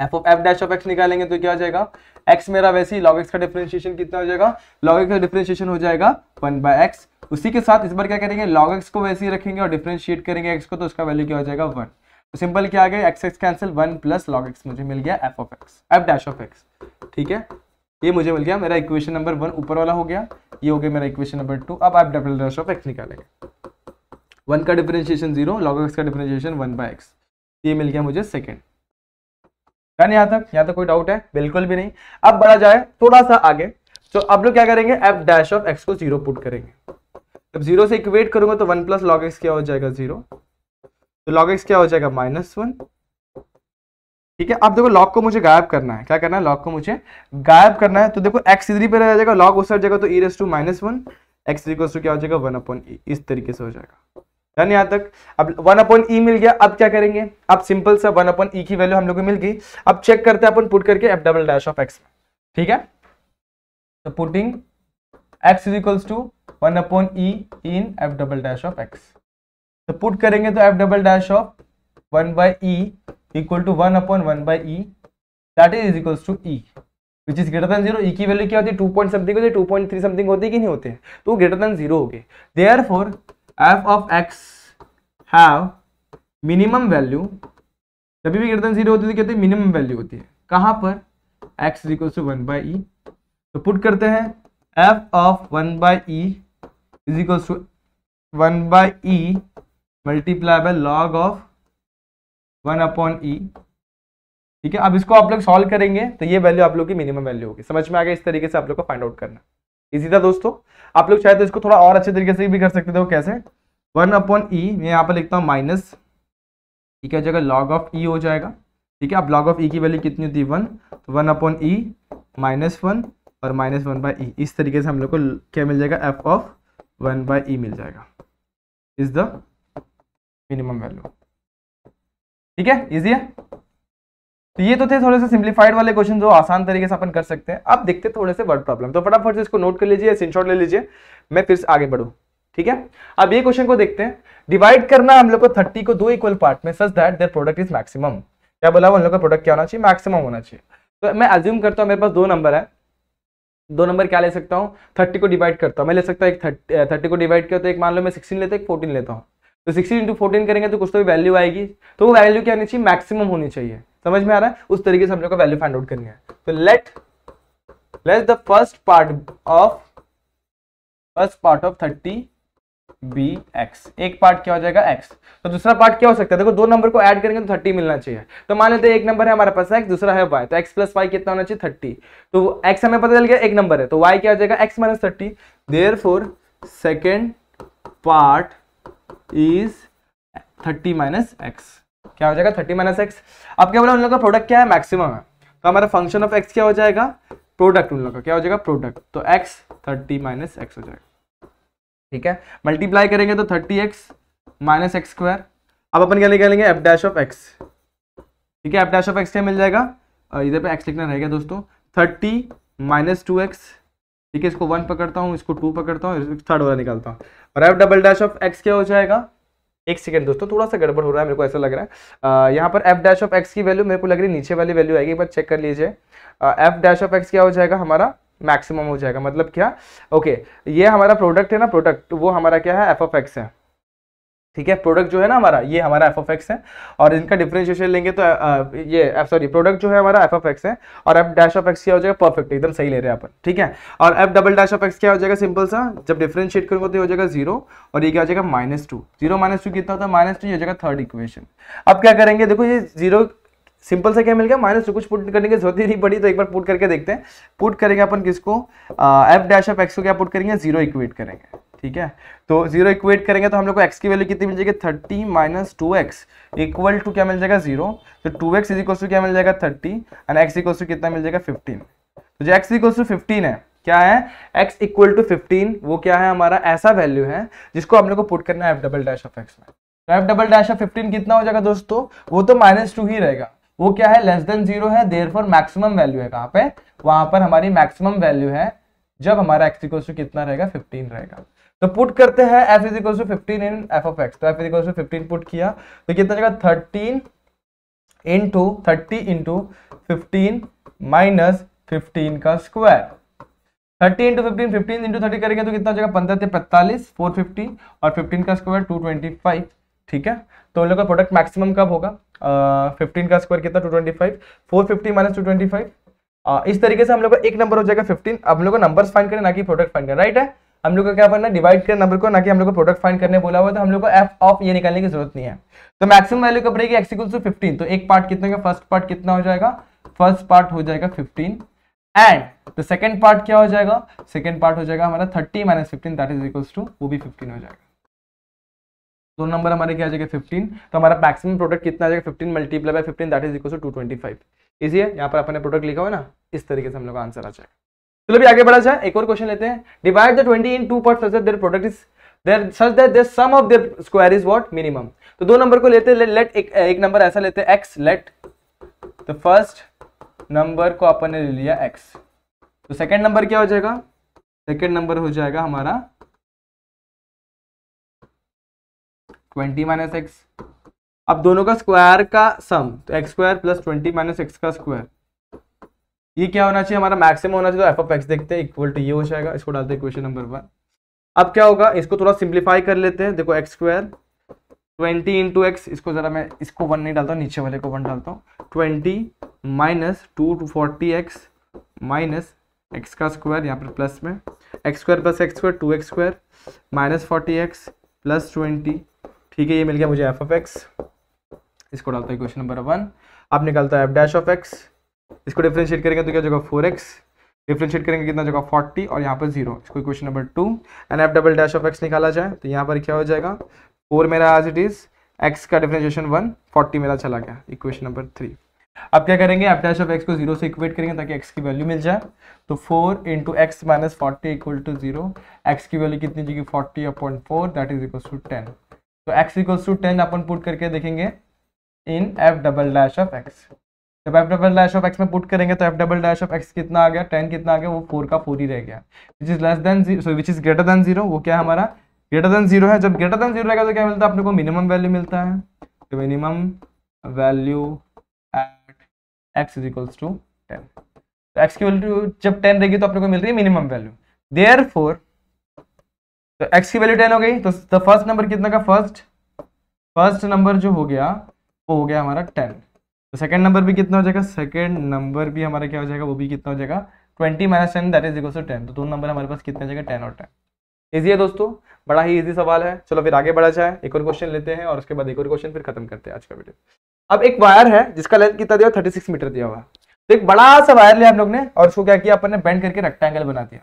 f of f dash of x निकालेंगे तो क्या हो जाएगा एक्स मेरा वैसे ही लॉग एक्स का डिफ्रेंशिएशन कितना हो जाएगा लॉग एक्स का डिफरेंशिएशन हो जाएगा वन बाय एक्स उसी के साथ इस बार क्या करेंगे लॉग एक्स को वैसे ही रखेंगे और डिफ्रेंशिएट करेंगे एक्स को तो उसका वैल्यू क्या हो जाएगा वन तो सिंपल क्या आ गया x x cancel one plus log x मुझे मिल गया f of x f dash of x ठीक है ये मुझे मिल गया मेरा इक्वेशन नंबर वन ऊपर वाला हो गया ये हो गया मेरा इक्वेशन नंबर टू अब f double dash of x निकालेंगे वन का डिफ्रेंशिएशन जीरो लॉग एक्स का डिफरेंशिएशन वन बाय एक्स ये मिल गया मुझे सेकेंड डन यहाँ तक यहां तक कोई डाउट है बिल्कुल भी नहीं अब बढ़ा जाए थोड़ा सा आगे तो अब लोग क्या करेंगे एफ डैश ऑफ एक्स को जीरो पुट करेंगे जब जीरो से इक्वेट करूंगा तो वन प्लस लॉग एक्स क्या हो जाएगा जीरो तो लॉग एक्स क्या हो जाएगा माइनस वन ठीक है अब देखो लॉग को मुझे गायब करना है क्या करना है लॉग को मुझे गायब करना है तो देखो एक्स इधर पर रह जाएगा लॉग उस जाएगा तो e raise to minus one x equal to क्या हो जाएगा वन अपॉन e। इस तरीके से हो जाएगा डन यहां तक अब वन अपॉन ई मिल गया अब क्या करेंगे अब सिंपल सा वन अपॉन ई की वैल्यू हम लोग को मिल गई अब चेक करते हैं अपन पुट करके f double dash of x ठीक है तो putting x is equals to one upon e in F double dash of x तो पुट करेंगे तो F double dash of one by e equal to one upon one by e that is equals to e which is greater than zero e की value क्या होती है two point something होती है two point three something होती है कि नहीं होते तो ग्रेटर देन जीरो हो गए therefore f of x have minimum value जब भी गिरदन जीरो होती है तो कहते हैं मिनिमम वैल्यू होती है कहाँ पर x equal to one by e तो पुट करते हैं f of one by e equal to one by e multiply by log of one upon e ठीक है अब इसको आप लोग सॉल्व करेंगे तो ये वैल्यू आप लोग की मिनिमम वैल्यू होगी समझ में आ गया इस तरीके से आप लोग को फाइंड आउट करना इजी था दोस्तों आप लोग चाहे तो इसको थोड़ा और अच्छे तरीके से भी कर सकते थे कैसे वन अपॉन ई मैं यहाँ पर लिखता हूँ माइनस ठीक है जगह लॉग ऑफ ई हो जाएगा ठीक है अब लॉग ऑफ ई की वैल्यू कितनी होती है वन तो one upon e e minus one और minus one by e e, इस तरीके से हम लोग को क्या मिल जाएगा F of one by e e मिल जाएगा इज द मिनिमम वैल्यू ठीक है इजी है तो ये तो थे थोड़े से सिंप्लीफाइड वाले क्वेश्चन जो आसान तरीके से अपन कर सकते हैं अब देखते थोड़े से वर्ड प्रॉब्लम तो फटाफट से इसको नोट कर लीजिए स्क्रीनशॉट ले लीजिए मैं फिर आगे बढ़ू ठीक है अब ये क्वेश्चन को देखते हैं डिवाइड करना हम लोग को थर्टी को दो इक्वल पार्ट में such that their product is maximum क्या बोला हुआ उन लोग का प्रोडक्ट क्या होना चाहिए मैक्सिमम होना चाहिए तो मैं अज्यूम करता हूँ मेरे पास दो नंबर है दो नंबर क्या ले सकता हूँ थर्टी को डिवाइड करता हूँ मैं ले सकता हूँ एक थर्टी थर्टी को डिवाइड किया तो एक मान लो मैं सिक्सटीन लेता एक फोर्टीन लेता हूँ तो सिक्सटीन इंटू फोर्टीन करेंगे तो कुछ तो भी वैल्यू आएगी तो वो वैल्यू क्या होनी चाहिए मैक्सिमम होनी चाहिए समझ में आ रहा है उस तरीके से हम लोग को वैल्यू फाइंड आउट करनी है तो let let the first part of first part of thirty be x एक पार्ट क्या हो जाएगा एक्स तो दूसरा पार्ट क्या हो सकता है देखो दो नंबर को ऐड करेंगे तो थर्टी मिलना चाहिए तो मान लेते हैं एक नंबर है हमारे पास एक्स दूसरा है वाई तो एक्स प्लस वाई कितना होना चाहिए थर्टी तो एक्स हमें पता चल गया एक नंबर है तो वाई क्या हो जाएगा x minus thirty therefore second part is thirty minus x क्या हो जाएगा थर्टी माइनस एक्स अब क्या बोला उन लोग का प्रोडक्ट क्या है मैक्सिमम है तो हमारा फंक्शन ऑफ एक्स क्या हो जाएगा प्रोडक्ट उन लोग का क्या हो जाएगा प्रोडक्ट तो एक्स थर्टी माइनस एक्स हो जाएगा ठीक है मल्टीप्लाई करेंगे तो thirty x minus x square अब अपन क्या निकालेंगे एफ डैश ऑफ एक्स ठीक है एफ डैश ऑफ एक्स क्या मिल जाएगा इधर पे एक्स लिखना रहेगा दोस्तों थर्टी माइनस टू एक्स ठीक है इसको वन पकड़ता हूँ इसको टू पकड़ता हूँ थर्ड वाला निकालता हूँ और F double dash of x क्या हो जाएगा एक सेकेंड दोस्तों थोड़ा सा गड़बड़ हो रहा है मेरे को ऐसा लग रहा है यहाँ पर एफ डैश ऑफ एक्स की वैल्यू मेरे को लग रही है नीचे वाली वैल्यू आएगी एक बार चेक कर लीजिए एफ डैश ऑफ एक्स क्या हो जाएगा हमारा मैक्सिमम हो जाएगा मतलब क्या ओके ये हमारा प्रोडक्ट है ना प्रोडक्ट वो हमारा क्या है एफ ऑफ एक्स है ठीक है प्रोडक्ट जो है ना हमारा ये हमारा एफ ऑफ एक्स है और इनका डिफ्रेंशिएशन लेंगे तो ये सॉरी प्रोडक्ट जो है हमारा एफ ऑफ एक्स है और एफ डैश ऑफ एक्स क्या हो जाएगा परफेक्ट एकदम सही ले रहे हैं अपन ठीक है और F double dash of x क्या हो जाएगा सिंपल सा जब डिफ्रेंशिएट करूंगा तो ये हो जाएगा जीरो और ये क्या हो जाएगा minus two zero minus two कितना होता है माइनस टू ये हो जाएगा थर्ड इक्वेशन अब क्या करेंगे देखो ये जीरो सिंपल से क्या मिल गया माइनस टू कुछ पुट करने की जरूरत ही नहीं पड़ी तो एक बार पुट करके देखते हैं पुट करेंगे अपन किसको एफ डैश ऑफ एक्स को क्या पुट करेंगे जीरो इक्वेट करेंगे ठीक है तो जीरो इक्वेट करेंगे तो हम लोग को एक्स की वैल्यू कितनी मिल जाएगी thirty minus two X equal to क्या मिल जाएगा जीरो तो two X is equal to क्या मिल जाएगा thirty and X equal to कितना मिल जाएगा फिफ्टीन तो जो एक्स इक्वल टू फिफ्टीन है क्या है x इक्वल टू फिफ्टीन वो क्या है हमारा ऐसा वैल्यू है जिसको हम लोग को पुट करना है f double dash of x में तो f double dash of fifteen कितना हो जाएगा दोस्तों वो तो माइनस टू ही रहेगा वो क्या है लेस देन जीरो है देर फॉर मैक्सिमम वैल्यू है कहाँ पे वहां पर हमारी मैक्सिमम वैल्यू है जब हमारा एक्स इक्वल टू कितना रहेगा फिफ्टीन रहेगा तो पुट करते हैं F is equal to fifteen in F of x तो F is equal to fifteen put किया तो कितना जगह thirteen into thirty into fifteen minus fifteen का square thirty into fifteen fifteen into thirty करेंगे तो कितना जगह पंद्रह थे पैंतालीस फोर फिफ्टी और फिफ्टीन का स्क्वायर टू ट्वेंटी फाइव ठीक है तो उन लोग का प्रोडक्ट मैक्सिमम कब होगा फिफ्टीन uh, का स्क्वायर कितना two twenty five four fifty minus two twenty five इस तरीके से हम लोग का एक नंबर हो जाएगा फिफ्टीन हम लोग को नंबर्स फाइंड करें ना कि प्रोडक्ट फाइन करें राइट है हम लोग को क्या करना डिवाइड करना नंबर को ना कि हम लोग को प्रोडक्ट फाइंड करने बोला हुआ तो हम लोग को एफ ऑफ ये निकालने की जरूरत नहीं है तो मैक्सिमम वैल्यू कब रहेगी एक्सिकल टू फिफ्टीन तो एक पार्ट कितने का फर्स्ट पार्ट कितना हो जाएगा फर्स्ट पार्ट हो जाएगा फिफ्टीन एंड तो सेकेंड पार्ट क्या हो जाएगा सेकेंड पार्ट हो जाएगा हमारा thirty minus fifteen that is equals to वो भी फिफ्टीन हो जाएगा दो नंबर हमारे क्या आ जाएगा फिफ्टीन तो हमारा मैक्सिमम प्रोडक्ट कितना आ जाएगा fifteen multiply by fifteen that is equal to two twenty five इसी है यहाँ पर अपने प्रोडक्ट लिखा हुआ है ना इस तरीके से हम लोग का आंसर आ जाएगा चलो भी आगे बढ़ा जाए एक और क्वेश्चन लेते हैं divide the twenty in two parts such their product is their such their their sum of their square is what minimum तो दो नंबर को लेते हैं लेट एक एक नंबर ऐसा लेते हैं एक्स लेट तो फर्स्ट नंबर को अपन ने ले लिया एक्स तो सेकेंड नंबर क्या हो जाएगा सेकेंड नंबर हो जाएगा हमारा ट्वेंटी माइनस एक्स अब दोनों का स्क्वायर का सम तो x square plus twenty minus X का स्क्वायर ये क्या होना चाहिए हमारा मैक्सिमम होना चाहिए तो एफ ऑफ एक्स देखते हैं इक्वल टू ये हो जाएगा इसको डालते हैं क्वेश्चन नंबर वन अब क्या होगा इसको थोड़ा सिंप्लीफाई कर लेते हैं देखो X square twenty into X इसको ज़रा मैं इसको वन नहीं डालता नीचे वाले को वन डालता हूँ twenty minus two two forty X minus X का स्क्वायर यहाँ पर प्लस में X square plus X square two X square minus forty X plus twenty ठीक है ये मिल गया मुझे एफ ऑफ एक्स इसको डालता है क्वेश्चन नंबर वन अब निकलता है एफ डैश ऑफ एक्स इसको डिफ्रेंशिएट करेंगे तो क्या जगह फोर एक्स डिफ्रेंशिएट करेंगे कितना जगह फोर्टी और यहाँ पर जीरो इसको question number two and F double dash of X निकाला जाए तो यहाँ पर क्या हो जाएगा फोर मेरा एज इट इज़ एक्स का डिफ्रेंशिएशन वन फोर्टी मेरा चला गया इक्वेशन नंबर थ्री अब क्या करेंगे एफ डैश ऑफ एक्स को जीरो से इक्वेट करेंगे ताकि एक्स की वैल्यू मिल जाए तो four into X minus forty equal to zero X की वैल्यू कितनी जाएगी forty upon four that is equal to ten तो एक्स इक्वल टू टेन अपन पुट करके देखेंगे in F double dash of X जब F double dash of x में put करेंगे तो F double dash of X कितना आ गया टेन कितना आ गया वो फोर का फोर ही रह गया which is less than zero which is greater than zero वो क्या हमारा ग्रेटर देन जीरो है जब ग्रेटर देन जीरो रहेगा तो क्या मिलता है अपने को मिनिमम वैल्यू मिलता है तो minimum value at x is equals to ten तो एक्स की वैल्यू जब टेन रहेगी तो अपने को मिल रही है मिनिमम वैल्यू देयर फोर तो एक्स की वैल्यू टेन हो गई तो द फर्स्ट नंबर कितना का फर्स्ट फर्स्ट नंबर जो हो गया वो हो गया हमारा टेन तो सेकंड नंबर भी कितना हो जाएगा सेकंड नंबर भी हमारा क्या हो जाएगा वो भी कितना हो जाएगा twenty minus ten that is equal to ten तो दोनों नंबर हमारे पास हो जाएगा टेन और टेन ईजी है दोस्तों बड़ा ही ईजी सवाल है चलो फिर आगे बढ़ा जाए एक और क्वेश्चन लेते हैं और उसके बाद एक और क्वेश्चन फिर खत्म करते हैं आज का वीडियो अब एक वायर है जिसका लेंथ कितना दिया थर्टी सिक्स मीटर दिया हुआ तो एक बड़ा सा वायर लिया हम लोग ने और उसको क्या किया अपन ने बेंड करके रेक्टेंगल बना दिया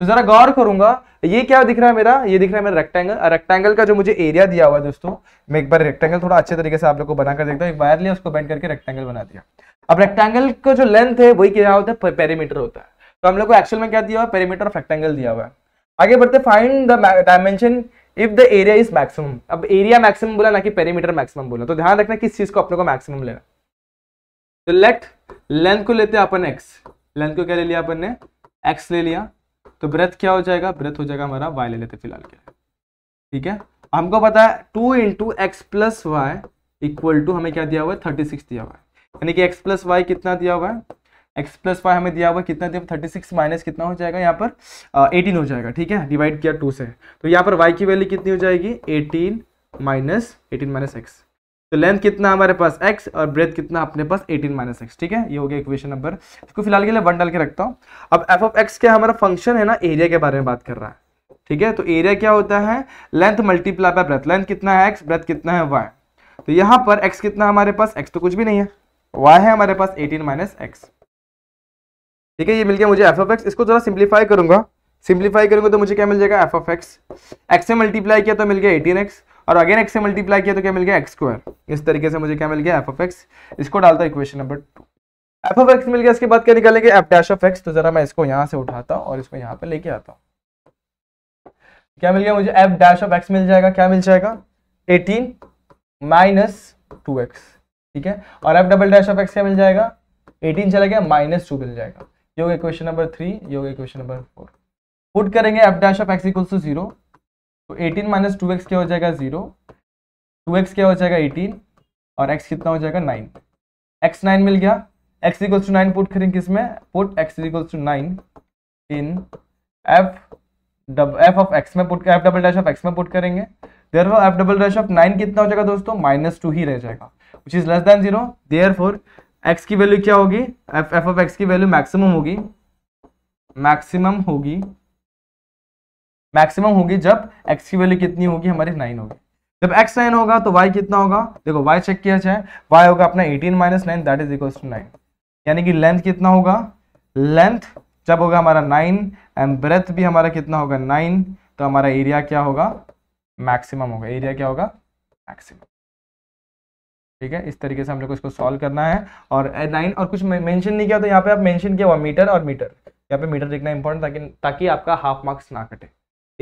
तो जरा गौर करूंगा ये क्या दिख रहा है मेरा ये दिख रहा है मेरा रेक्टेंगल रेक्टेंगल का जो मुझे एरिया दिया हुआ है दोस्तों मैं एक बार रेक्टेंगल थोड़ा अच्छे तरीके से आप लोग को बनाकर देखता हूँ एक वायर लिया उसको बैंड करके रेक्टेंगल बना दिया अब रेक्टेंगल का जो लेंथ है वही क्या होता है पेरीमीटर होता है तो हम लोग को एक्चुअल में क्या दिया हुआ है पेरीमीटर ऑफ रेक्टेंगल दिया हुआ है आगे बढ़ते find the dimension if the area is maximum अब एरिया मैक्सिमम बोला ना कि पेरीमीटर मैक्सिमम बोला तो ध्यान रखना किस चीज को अपने को मैक्सिमम लेना तो लेट लेंथ को लेते हैं अपन एक्स लेंथ को क्या ले लिया अपन ने एक्स ले लिया तो ब्रेथ क्या हो जाएगा ब्रेथ हो जाएगा हमारा वाई ले लेते फिलहाल के ठीक है हमको पता है two into X plus Y equal to हमें क्या दिया हुआ है थर्टी सिक्स दिया हुआ है यानी कि एक्स प्लस वाई कितना दिया हुआ है एक्स प्लस वाई हमें दिया हुआ है कितना दिया थर्टी सिक्स माइनस कितना हो जाएगा यहाँ पर एटीन हो जाएगा ठीक है डिवाइड किया टू से तो यहाँ पर वाई की वैल्यू कितनी हो जाएगी eighteen minus eighteen minus X तो लेंथ कितना हमारे पास x और ब्रेथ कितना अपने पास 18 माइनस एक्स ठीक है ये हो गया इक्वेशन नंबर इसको फिलहाल के लिए वन डाल के रखता हूँ अब एफ ऑफ एक्स क्या हमारा फंक्शन है ना एरिया के बारे में बात कर रहा है ठीक है तो एरिया क्या होता है length multiply by breadth length कितना है एक्स ब्रेथ कितना है वाई तो यहाँ पर एक्स कितना हमारे पास एक्स तो कुछ भी नहीं है वाई है हमारे पास एटीन माइनस एक्स ठीक है ये मिल गया मुझे एफ ऑफ एक्स इसको जरा सिंप्लीफाई करूंगा सिंप्लीफाई करूंगा तो मुझे क्या मिल जाएगा एफ ऑफ एक्स एक्स से मल्टीप्लाई किया तो मिल गया एटीन एक्स और अगेन एक्स से मल्टीप्लाई किया तो क्या मिल गया एक्स स्क्वायर इस तरीके से मुझे क्या मिल गया एफ ऑफ एक्स इसको डालता है equation number two F of x मिल गया इसके बाद क्या निकालेंगे एफ डैश ऑफ एक्स तो जरा मैं इसको यहाँ से उठाता हूँ और इसको यहाँ पे लेके आता हूँ क्या मिल गया मुझे एफ डैश ऑफ एक्स मिल जाएगा क्या मिल जाएगा एटीन माइनस टू एक्स ठीक है और F double dash of x क्या मिल जाएगा एटीन चला गया माइनस टू मिल जाएगा योग इक्वेशन नंबर थ्री योग इक्वेशन नंबर फोर पुट करेंगे F dash of X equals to zero तो एटीन माइनस टू एक्स क्या हो जाएगा जीरो टू एक्स क्या हो जाएगा एटीन और एक्स कितना हो जाएगा नाइन एक्स नाइन मिल गया X equals to nine put करें किसमें put X equals to nine in F double F of x में put F double dash of x में पुट करेंगे there F double dash of nine कितना हो जाएगा दोस्तों माइनस टू ही रह जाएगा which is less than zero therefore x की वैल्यू क्या होगी एफ एफ ऑफ एक्स की वैल्यू मैक्सिमम होगी मैक्सिमम होगी मैक्सिमम होगी जब एक्स की वैल्यू कितनी होगी हमारी नाइन होगी जब एक्स नाइन होगा तो वाई कितना होगा देखो वाई चेक किया जाए वाई होगा अपना eighteen minus nine that is equal to nine यानी कि लेंथ कितना होगा लेंथ जब होगा हमारा नाइन एंड ब्रेथ भी हमारा कितना होगा नाइन तो हमारा एरिया क्या होगा मैक्सिमम होगा एरिया क्या होगा मैक्सिमम ठीक है इस तरीके से हम लोग इसको सॉल्व करना है और नाइन और कुछ मेंशन नहीं किया तो यहाँ पे आप मेंशन किया हुआ मीटर और मीटर यहाँ पे मीटर लिखना इंपॉर्टेंट ताकि ताकि आपका हाफ मार्क्स ना कटे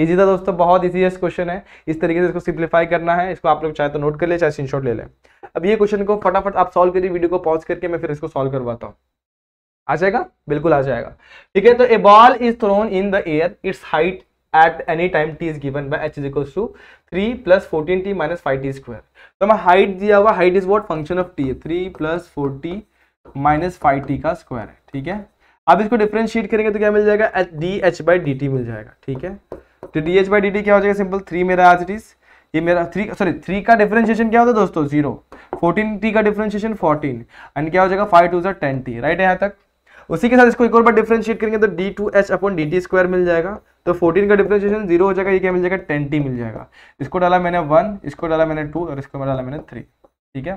इजी था दोस्तों बहुत इजीएस्ट क्वेश्चन है इस तरीके से इसको सिंप्लीफाई करना है इसको आप लोग चाहे तो नोट कर ले चाहे स्क्रीनशॉट ले लें अब ये क्वेश्चन को फटाफट आप सॉल्व करिए वीडियो को पॉज करके मैं फिर इसको सॉल्व करवाता हूँ आ जाएगा बिल्कुल आ जाएगा ठीक है तो a ball is thrown in the air its height at any time T is given by H is equal to three plus fourteen T minus five T square तो हमें हाइट दिया हुआ height is what function of T three plus forty minus five T का square है ठीक है अब इसको डिफ्रेंशिएट करेंगे तो क्या मिल जाएगा D H by D T मिल जाएगा ठीक है तो डी एच बाई क्या हो जाएगा सिंपल थ्री मेरा एज इट इज ये मेरा थ्री सॉरी थ्री का डिफरेंशिएशन क्या होता है दोस्तों जीरो फोर्टीन टी का डिफरेंशिएशन फोर्टीन एंड क्या हो जाएगा फाइव टू जर टेन टी राइट है यहाँ तक उसी के साथ इसको एक और बार डिफरेंशिएट करेंगे तो डी टू एच अपन डी टी स्क्वायर मिल जाएगा तो फोर्टीन का डिफरेंशिएशन जीरो हो जाएगा ये क्या मिल जाएगा टेन टी मिल जाएगा इसको डाला मैंने वन इसको डाला मैंने टू और इसको डाला मैंने थ्री ठीक है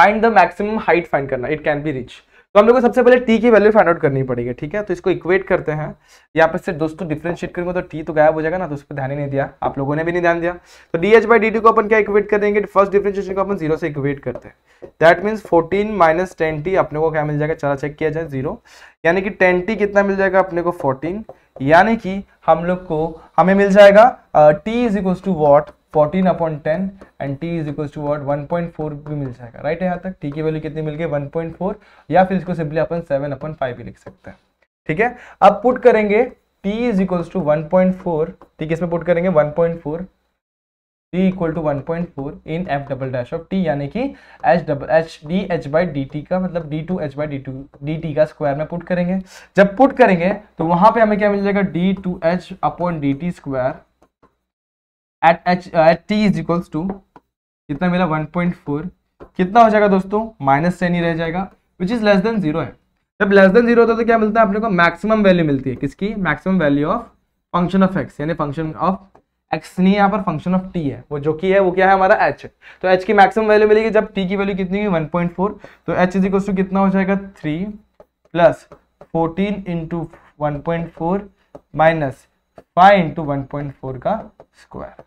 find the maximum height find करना इट कैन बी रीच तो हम लोग को सबसे पहले टी की वैल्यू फाइंड आउट करनी पड़ेगी ठीक है तो इसको इक्वेट करते हैं यहाँ पर से दोस्तों डिफ्रेंशिएट करेंगे तो टी तो गायब हो जाएगा ना तो उस पर ध्यान ही नहीं दिया आप लोगों ने भी नहीं ध्यान दिया तो D H by D T को अपन क्या इक्वेट करेंगे फर्स्ट डिफ्रेंशिएशन को अपन जीरो से इक्वेट करते हैं that means fourteen minus ten T अपने को क्या मिल जाएगा चला चेक किया जाए जीरो यानी कि टेन टी कितना मिल जाएगा अपने को फोर्टीन यानी कि हम लोग को हमें मिल जाएगा T is equal to what fourteen upon ten and T is equal to वर्ड वन पॉइंट फोर भी मिल जाएगा राइट है यहाँ तक टी की वैल्यू कितनी मिल गई वन पॉइंट फोर या फिर इसको सिंपली अपन सेवन अपॉन फाइव भी लिख सकते हैं ठीक है अब पुट करेंगे T is equal to one point four ठीक है इसमें पुट करेंगे one point four T equal to one point four in F double dash of T यानी कि H double H D H by D T का मतलब D two H by D two D T का square में put करेंगे जब put करेंगे तो वहां पे हमें क्या मिल जाएगा D two H upon D T square at H at T is equals to कितना मिला 1.4 कितना हो जाएगा दोस्तों माइनस टेन ही रह जाएगा which is less than zero है जब लेस देन जीरो होता है तो क्या मिलता है अपने को मैक्सिमम वैल्यू मिलती है किसकी maximum value of function of X यानी फंक्शन ऑफ एक्स नहीं यहाँ पर फंक्शन ऑफ टी है वो जो कि है वो क्या है हमारा एच तो एच की मैक्सिमम वैल्यू मिलेगी जब टी की वैल्यू कितनी हुई फोर तो एच इज इक्वल टू कितना हो जाएगा three plus fourteen into one point four minus five into one point four का स्क्वायर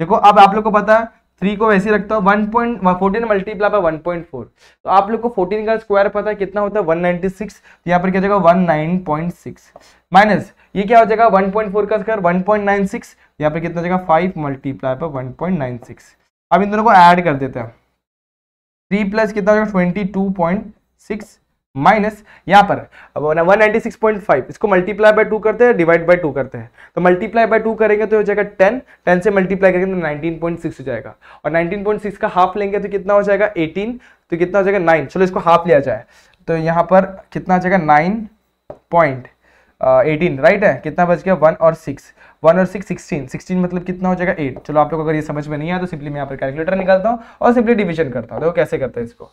देखो अब आप लोग को पता है थ्री को वैसे रखता हूँ one point fourteen multiply by one point four तो आप लोग को फोर्टीन का स्क्वायर पता है कितना होता है वन नाइनटी सिक्स तो यहाँ पर क्या जाएगा one nine point six minus ये क्या हो जाएगा वन पॉइंट फोर का square one point nine six यहाँ पर कितना जाएगा फाइव मल्टीप्लाई पर वन पॉइंट नाइन सिक्स अब इन दोनों को ऐड कर देते हैं थ्री प्लस कितना twenty two point six minus यहाँ पर 196.5 इसको मल्टीप्लाई बाय टू करते हैं डिवाइड बाय टू करते हैं तो मल्टीप्लाई बाय टू करेंगे तो हो जाएगा 10 10 से मल्टीप्लाई करेंगे तो 19.6 हो जाएगा और 19.6 का हाफ लेंगे तो कितना हो जाएगा 18 तो कितना हो जाएगा 9 चलो इसको हाफ लिया जाए तो यहाँ पर कितना हो जाएगा नाइन पॉइंट एटीन राइट है कितना बच गया वन और सिक्स वन और सिक्स सिक्सटीन सिक्सटीन मतलब कितना हो जाएगा एट चलो आप लोग अगर ये समझ में नहीं आया तो सिंपली मैं यहाँ पर कैलकुलेटर निकालता हूँ और सिंपली डिविजन करता हूँ देखो कैसे करते हैं इसको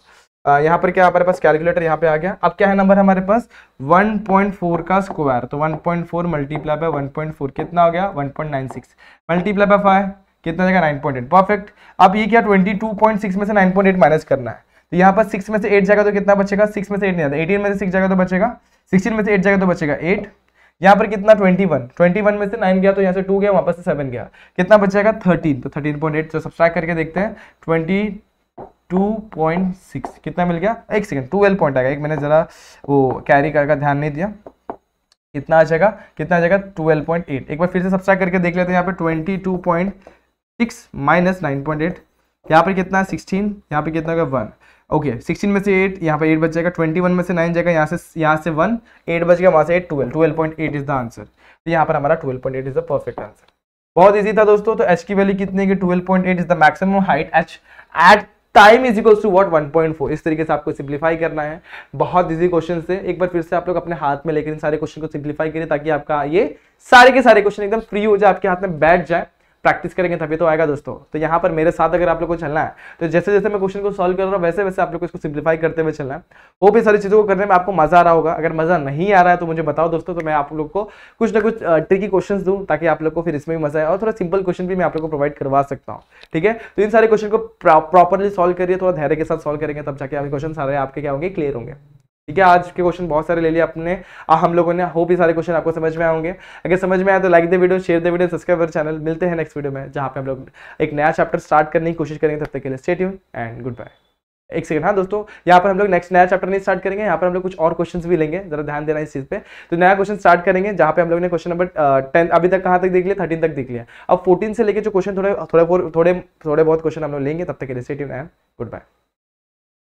यहाँ पर क्या हमारे पास कैलकुलेटर यहाँ पे आ गया अब क्या है नंबर हमारे पास 1.4 का स्क्वायर तो 1.4 point four multiply by one कितना हो गया 1.96 point nine six multiply by five कितना जाएगा 9.8 परफेक्ट अब ये क्या 22.6 में से 9.8 माइनस करना है तो यहाँ पर 6 में से 8 जाएगा तो कितना बचेगा 6 में से 8 नहीं आता 18 में से 6 जाएगा तो बचेगा 16 में से 8 जाएगा तो बचेगा 8 यहाँ पर कितना 21 21 में से 9 गया तो यहाँ से 2 गया वापस से 7 गया कितना बचेगा 13 तो 13.8 पॉइंट एट तो सब्सट्रैक्ट करके देखते हैं 20 2.6 कितना मिल गया एक सेकेंड ट्वेल्व पॉइंट आएगा एक मैंने ज़रा वो कैरी का ध्यान नहीं दिया कितना आ जाएगा कितना आ जाएगा 12.8 एक बार फिर से सब्सक्राइब करके देख लेते हैं यहाँ पे 22.6 माइनस 9.8 यहाँ पर कितना 16 यहाँ पे कितना होगा वन ओके 16 में से 8 यहाँ पे 8 बच जाएगा 21 में से 9 जाएगा यहाँ से यहाँ से 1 8 बच गया वहाँ से 8 12 12.8 इज द आंसर तो यहाँ पर हमारा 12.8 इज द परफेक्ट आंसर बहुत इजी था दोस्तों तो एच की वैल्यू कितनी है कि 12.8 is the maximum height H at time is equal to what one point four इस तरीके से आपको सिंप्लीफाई करना है बहुत इजी क्वेश्चन है एक बार फिर से आप लोग अपने हाथ में लेकर इन सारे क्वेश्चन को सिंप्लीफाई करें ताकि आपका ये सारे के सारे क्वेश्चन एकदम फ्री हो जाए आपके हाथ में बैठ जाए प्रैक्टिस करेंगे तभी तो आएगा दोस्तों तो यहाँ पर मेरे साथ अगर आप लोग को चलना है तो जैसे जैसे मैं क्वेश्चन को सॉल्व कर रहा हूँ वैसे वैसे आप लोग को इसको सिंप्लीफाई करते हुए चलना है वो भी सारी चीज़ों को करने में आपको मजा आ रहा होगा अगर मजा नहीं आ रहा है तो मुझे बताओ दोस्तों तो मैं आप लोग को कुछ ना कुछ ट्रिकी क्वेश्चन दूँ ताकि आप लोग को फिर इसमें भी मजा आए और थोड़ा सिंपल क्वेश्चन भी मैं आप लोग को प्रोवाइड करवा सकता हूँ ठीक है तो इन सारे क्वेश्चन को प्रॉपरली सॉल्व करिए थोड़ा धैर्य के साथ सॉल्व करेंगे तब जाके आपके क्वेश्चन सारे आपके क्या होंगे क्लियर होंगे ठीक है आज के क्वेश्चन बहुत सारे ले लिए अपने आ, हम लोगों ने होप ही सारे क्वेश्चन आपको समझ में आएंगे अगर समझ में आए तो like the video share the video subscribe channel मिलते हैं नेक्स्ट वीडियो में जहाँ पे हम लोग एक नया चैप्टर स्टार्ट करने की कोशिश करेंगे तब तक के लिए स्टेट एंड गुड बाय एक सेकंड हाँ दोस्तों यहाँ पर हम लोग नेक्स्ट नया चैप्टर नहीं स्टार्ट करेंगे यहाँ पर हम लोग कुछ और क्वेश्चंस भी लेंगे जरा ध्यान देना इस चीज़ पे तो नया क्वेश्चन स्टार्ट करेंगे जहाँ पे हम लोग ने क्वेश्चन नंबर टेन अभी तक कहाँ तक देख लिया थर्टीन तक देख लिया अब फोर्टीन से लेकर जो क्वेश्चन थोड़े थोड़े थोड़े थोड़े बहुत क्वेश्चन हम लोग लेंगे तब तक के लिए एंड गुड बाय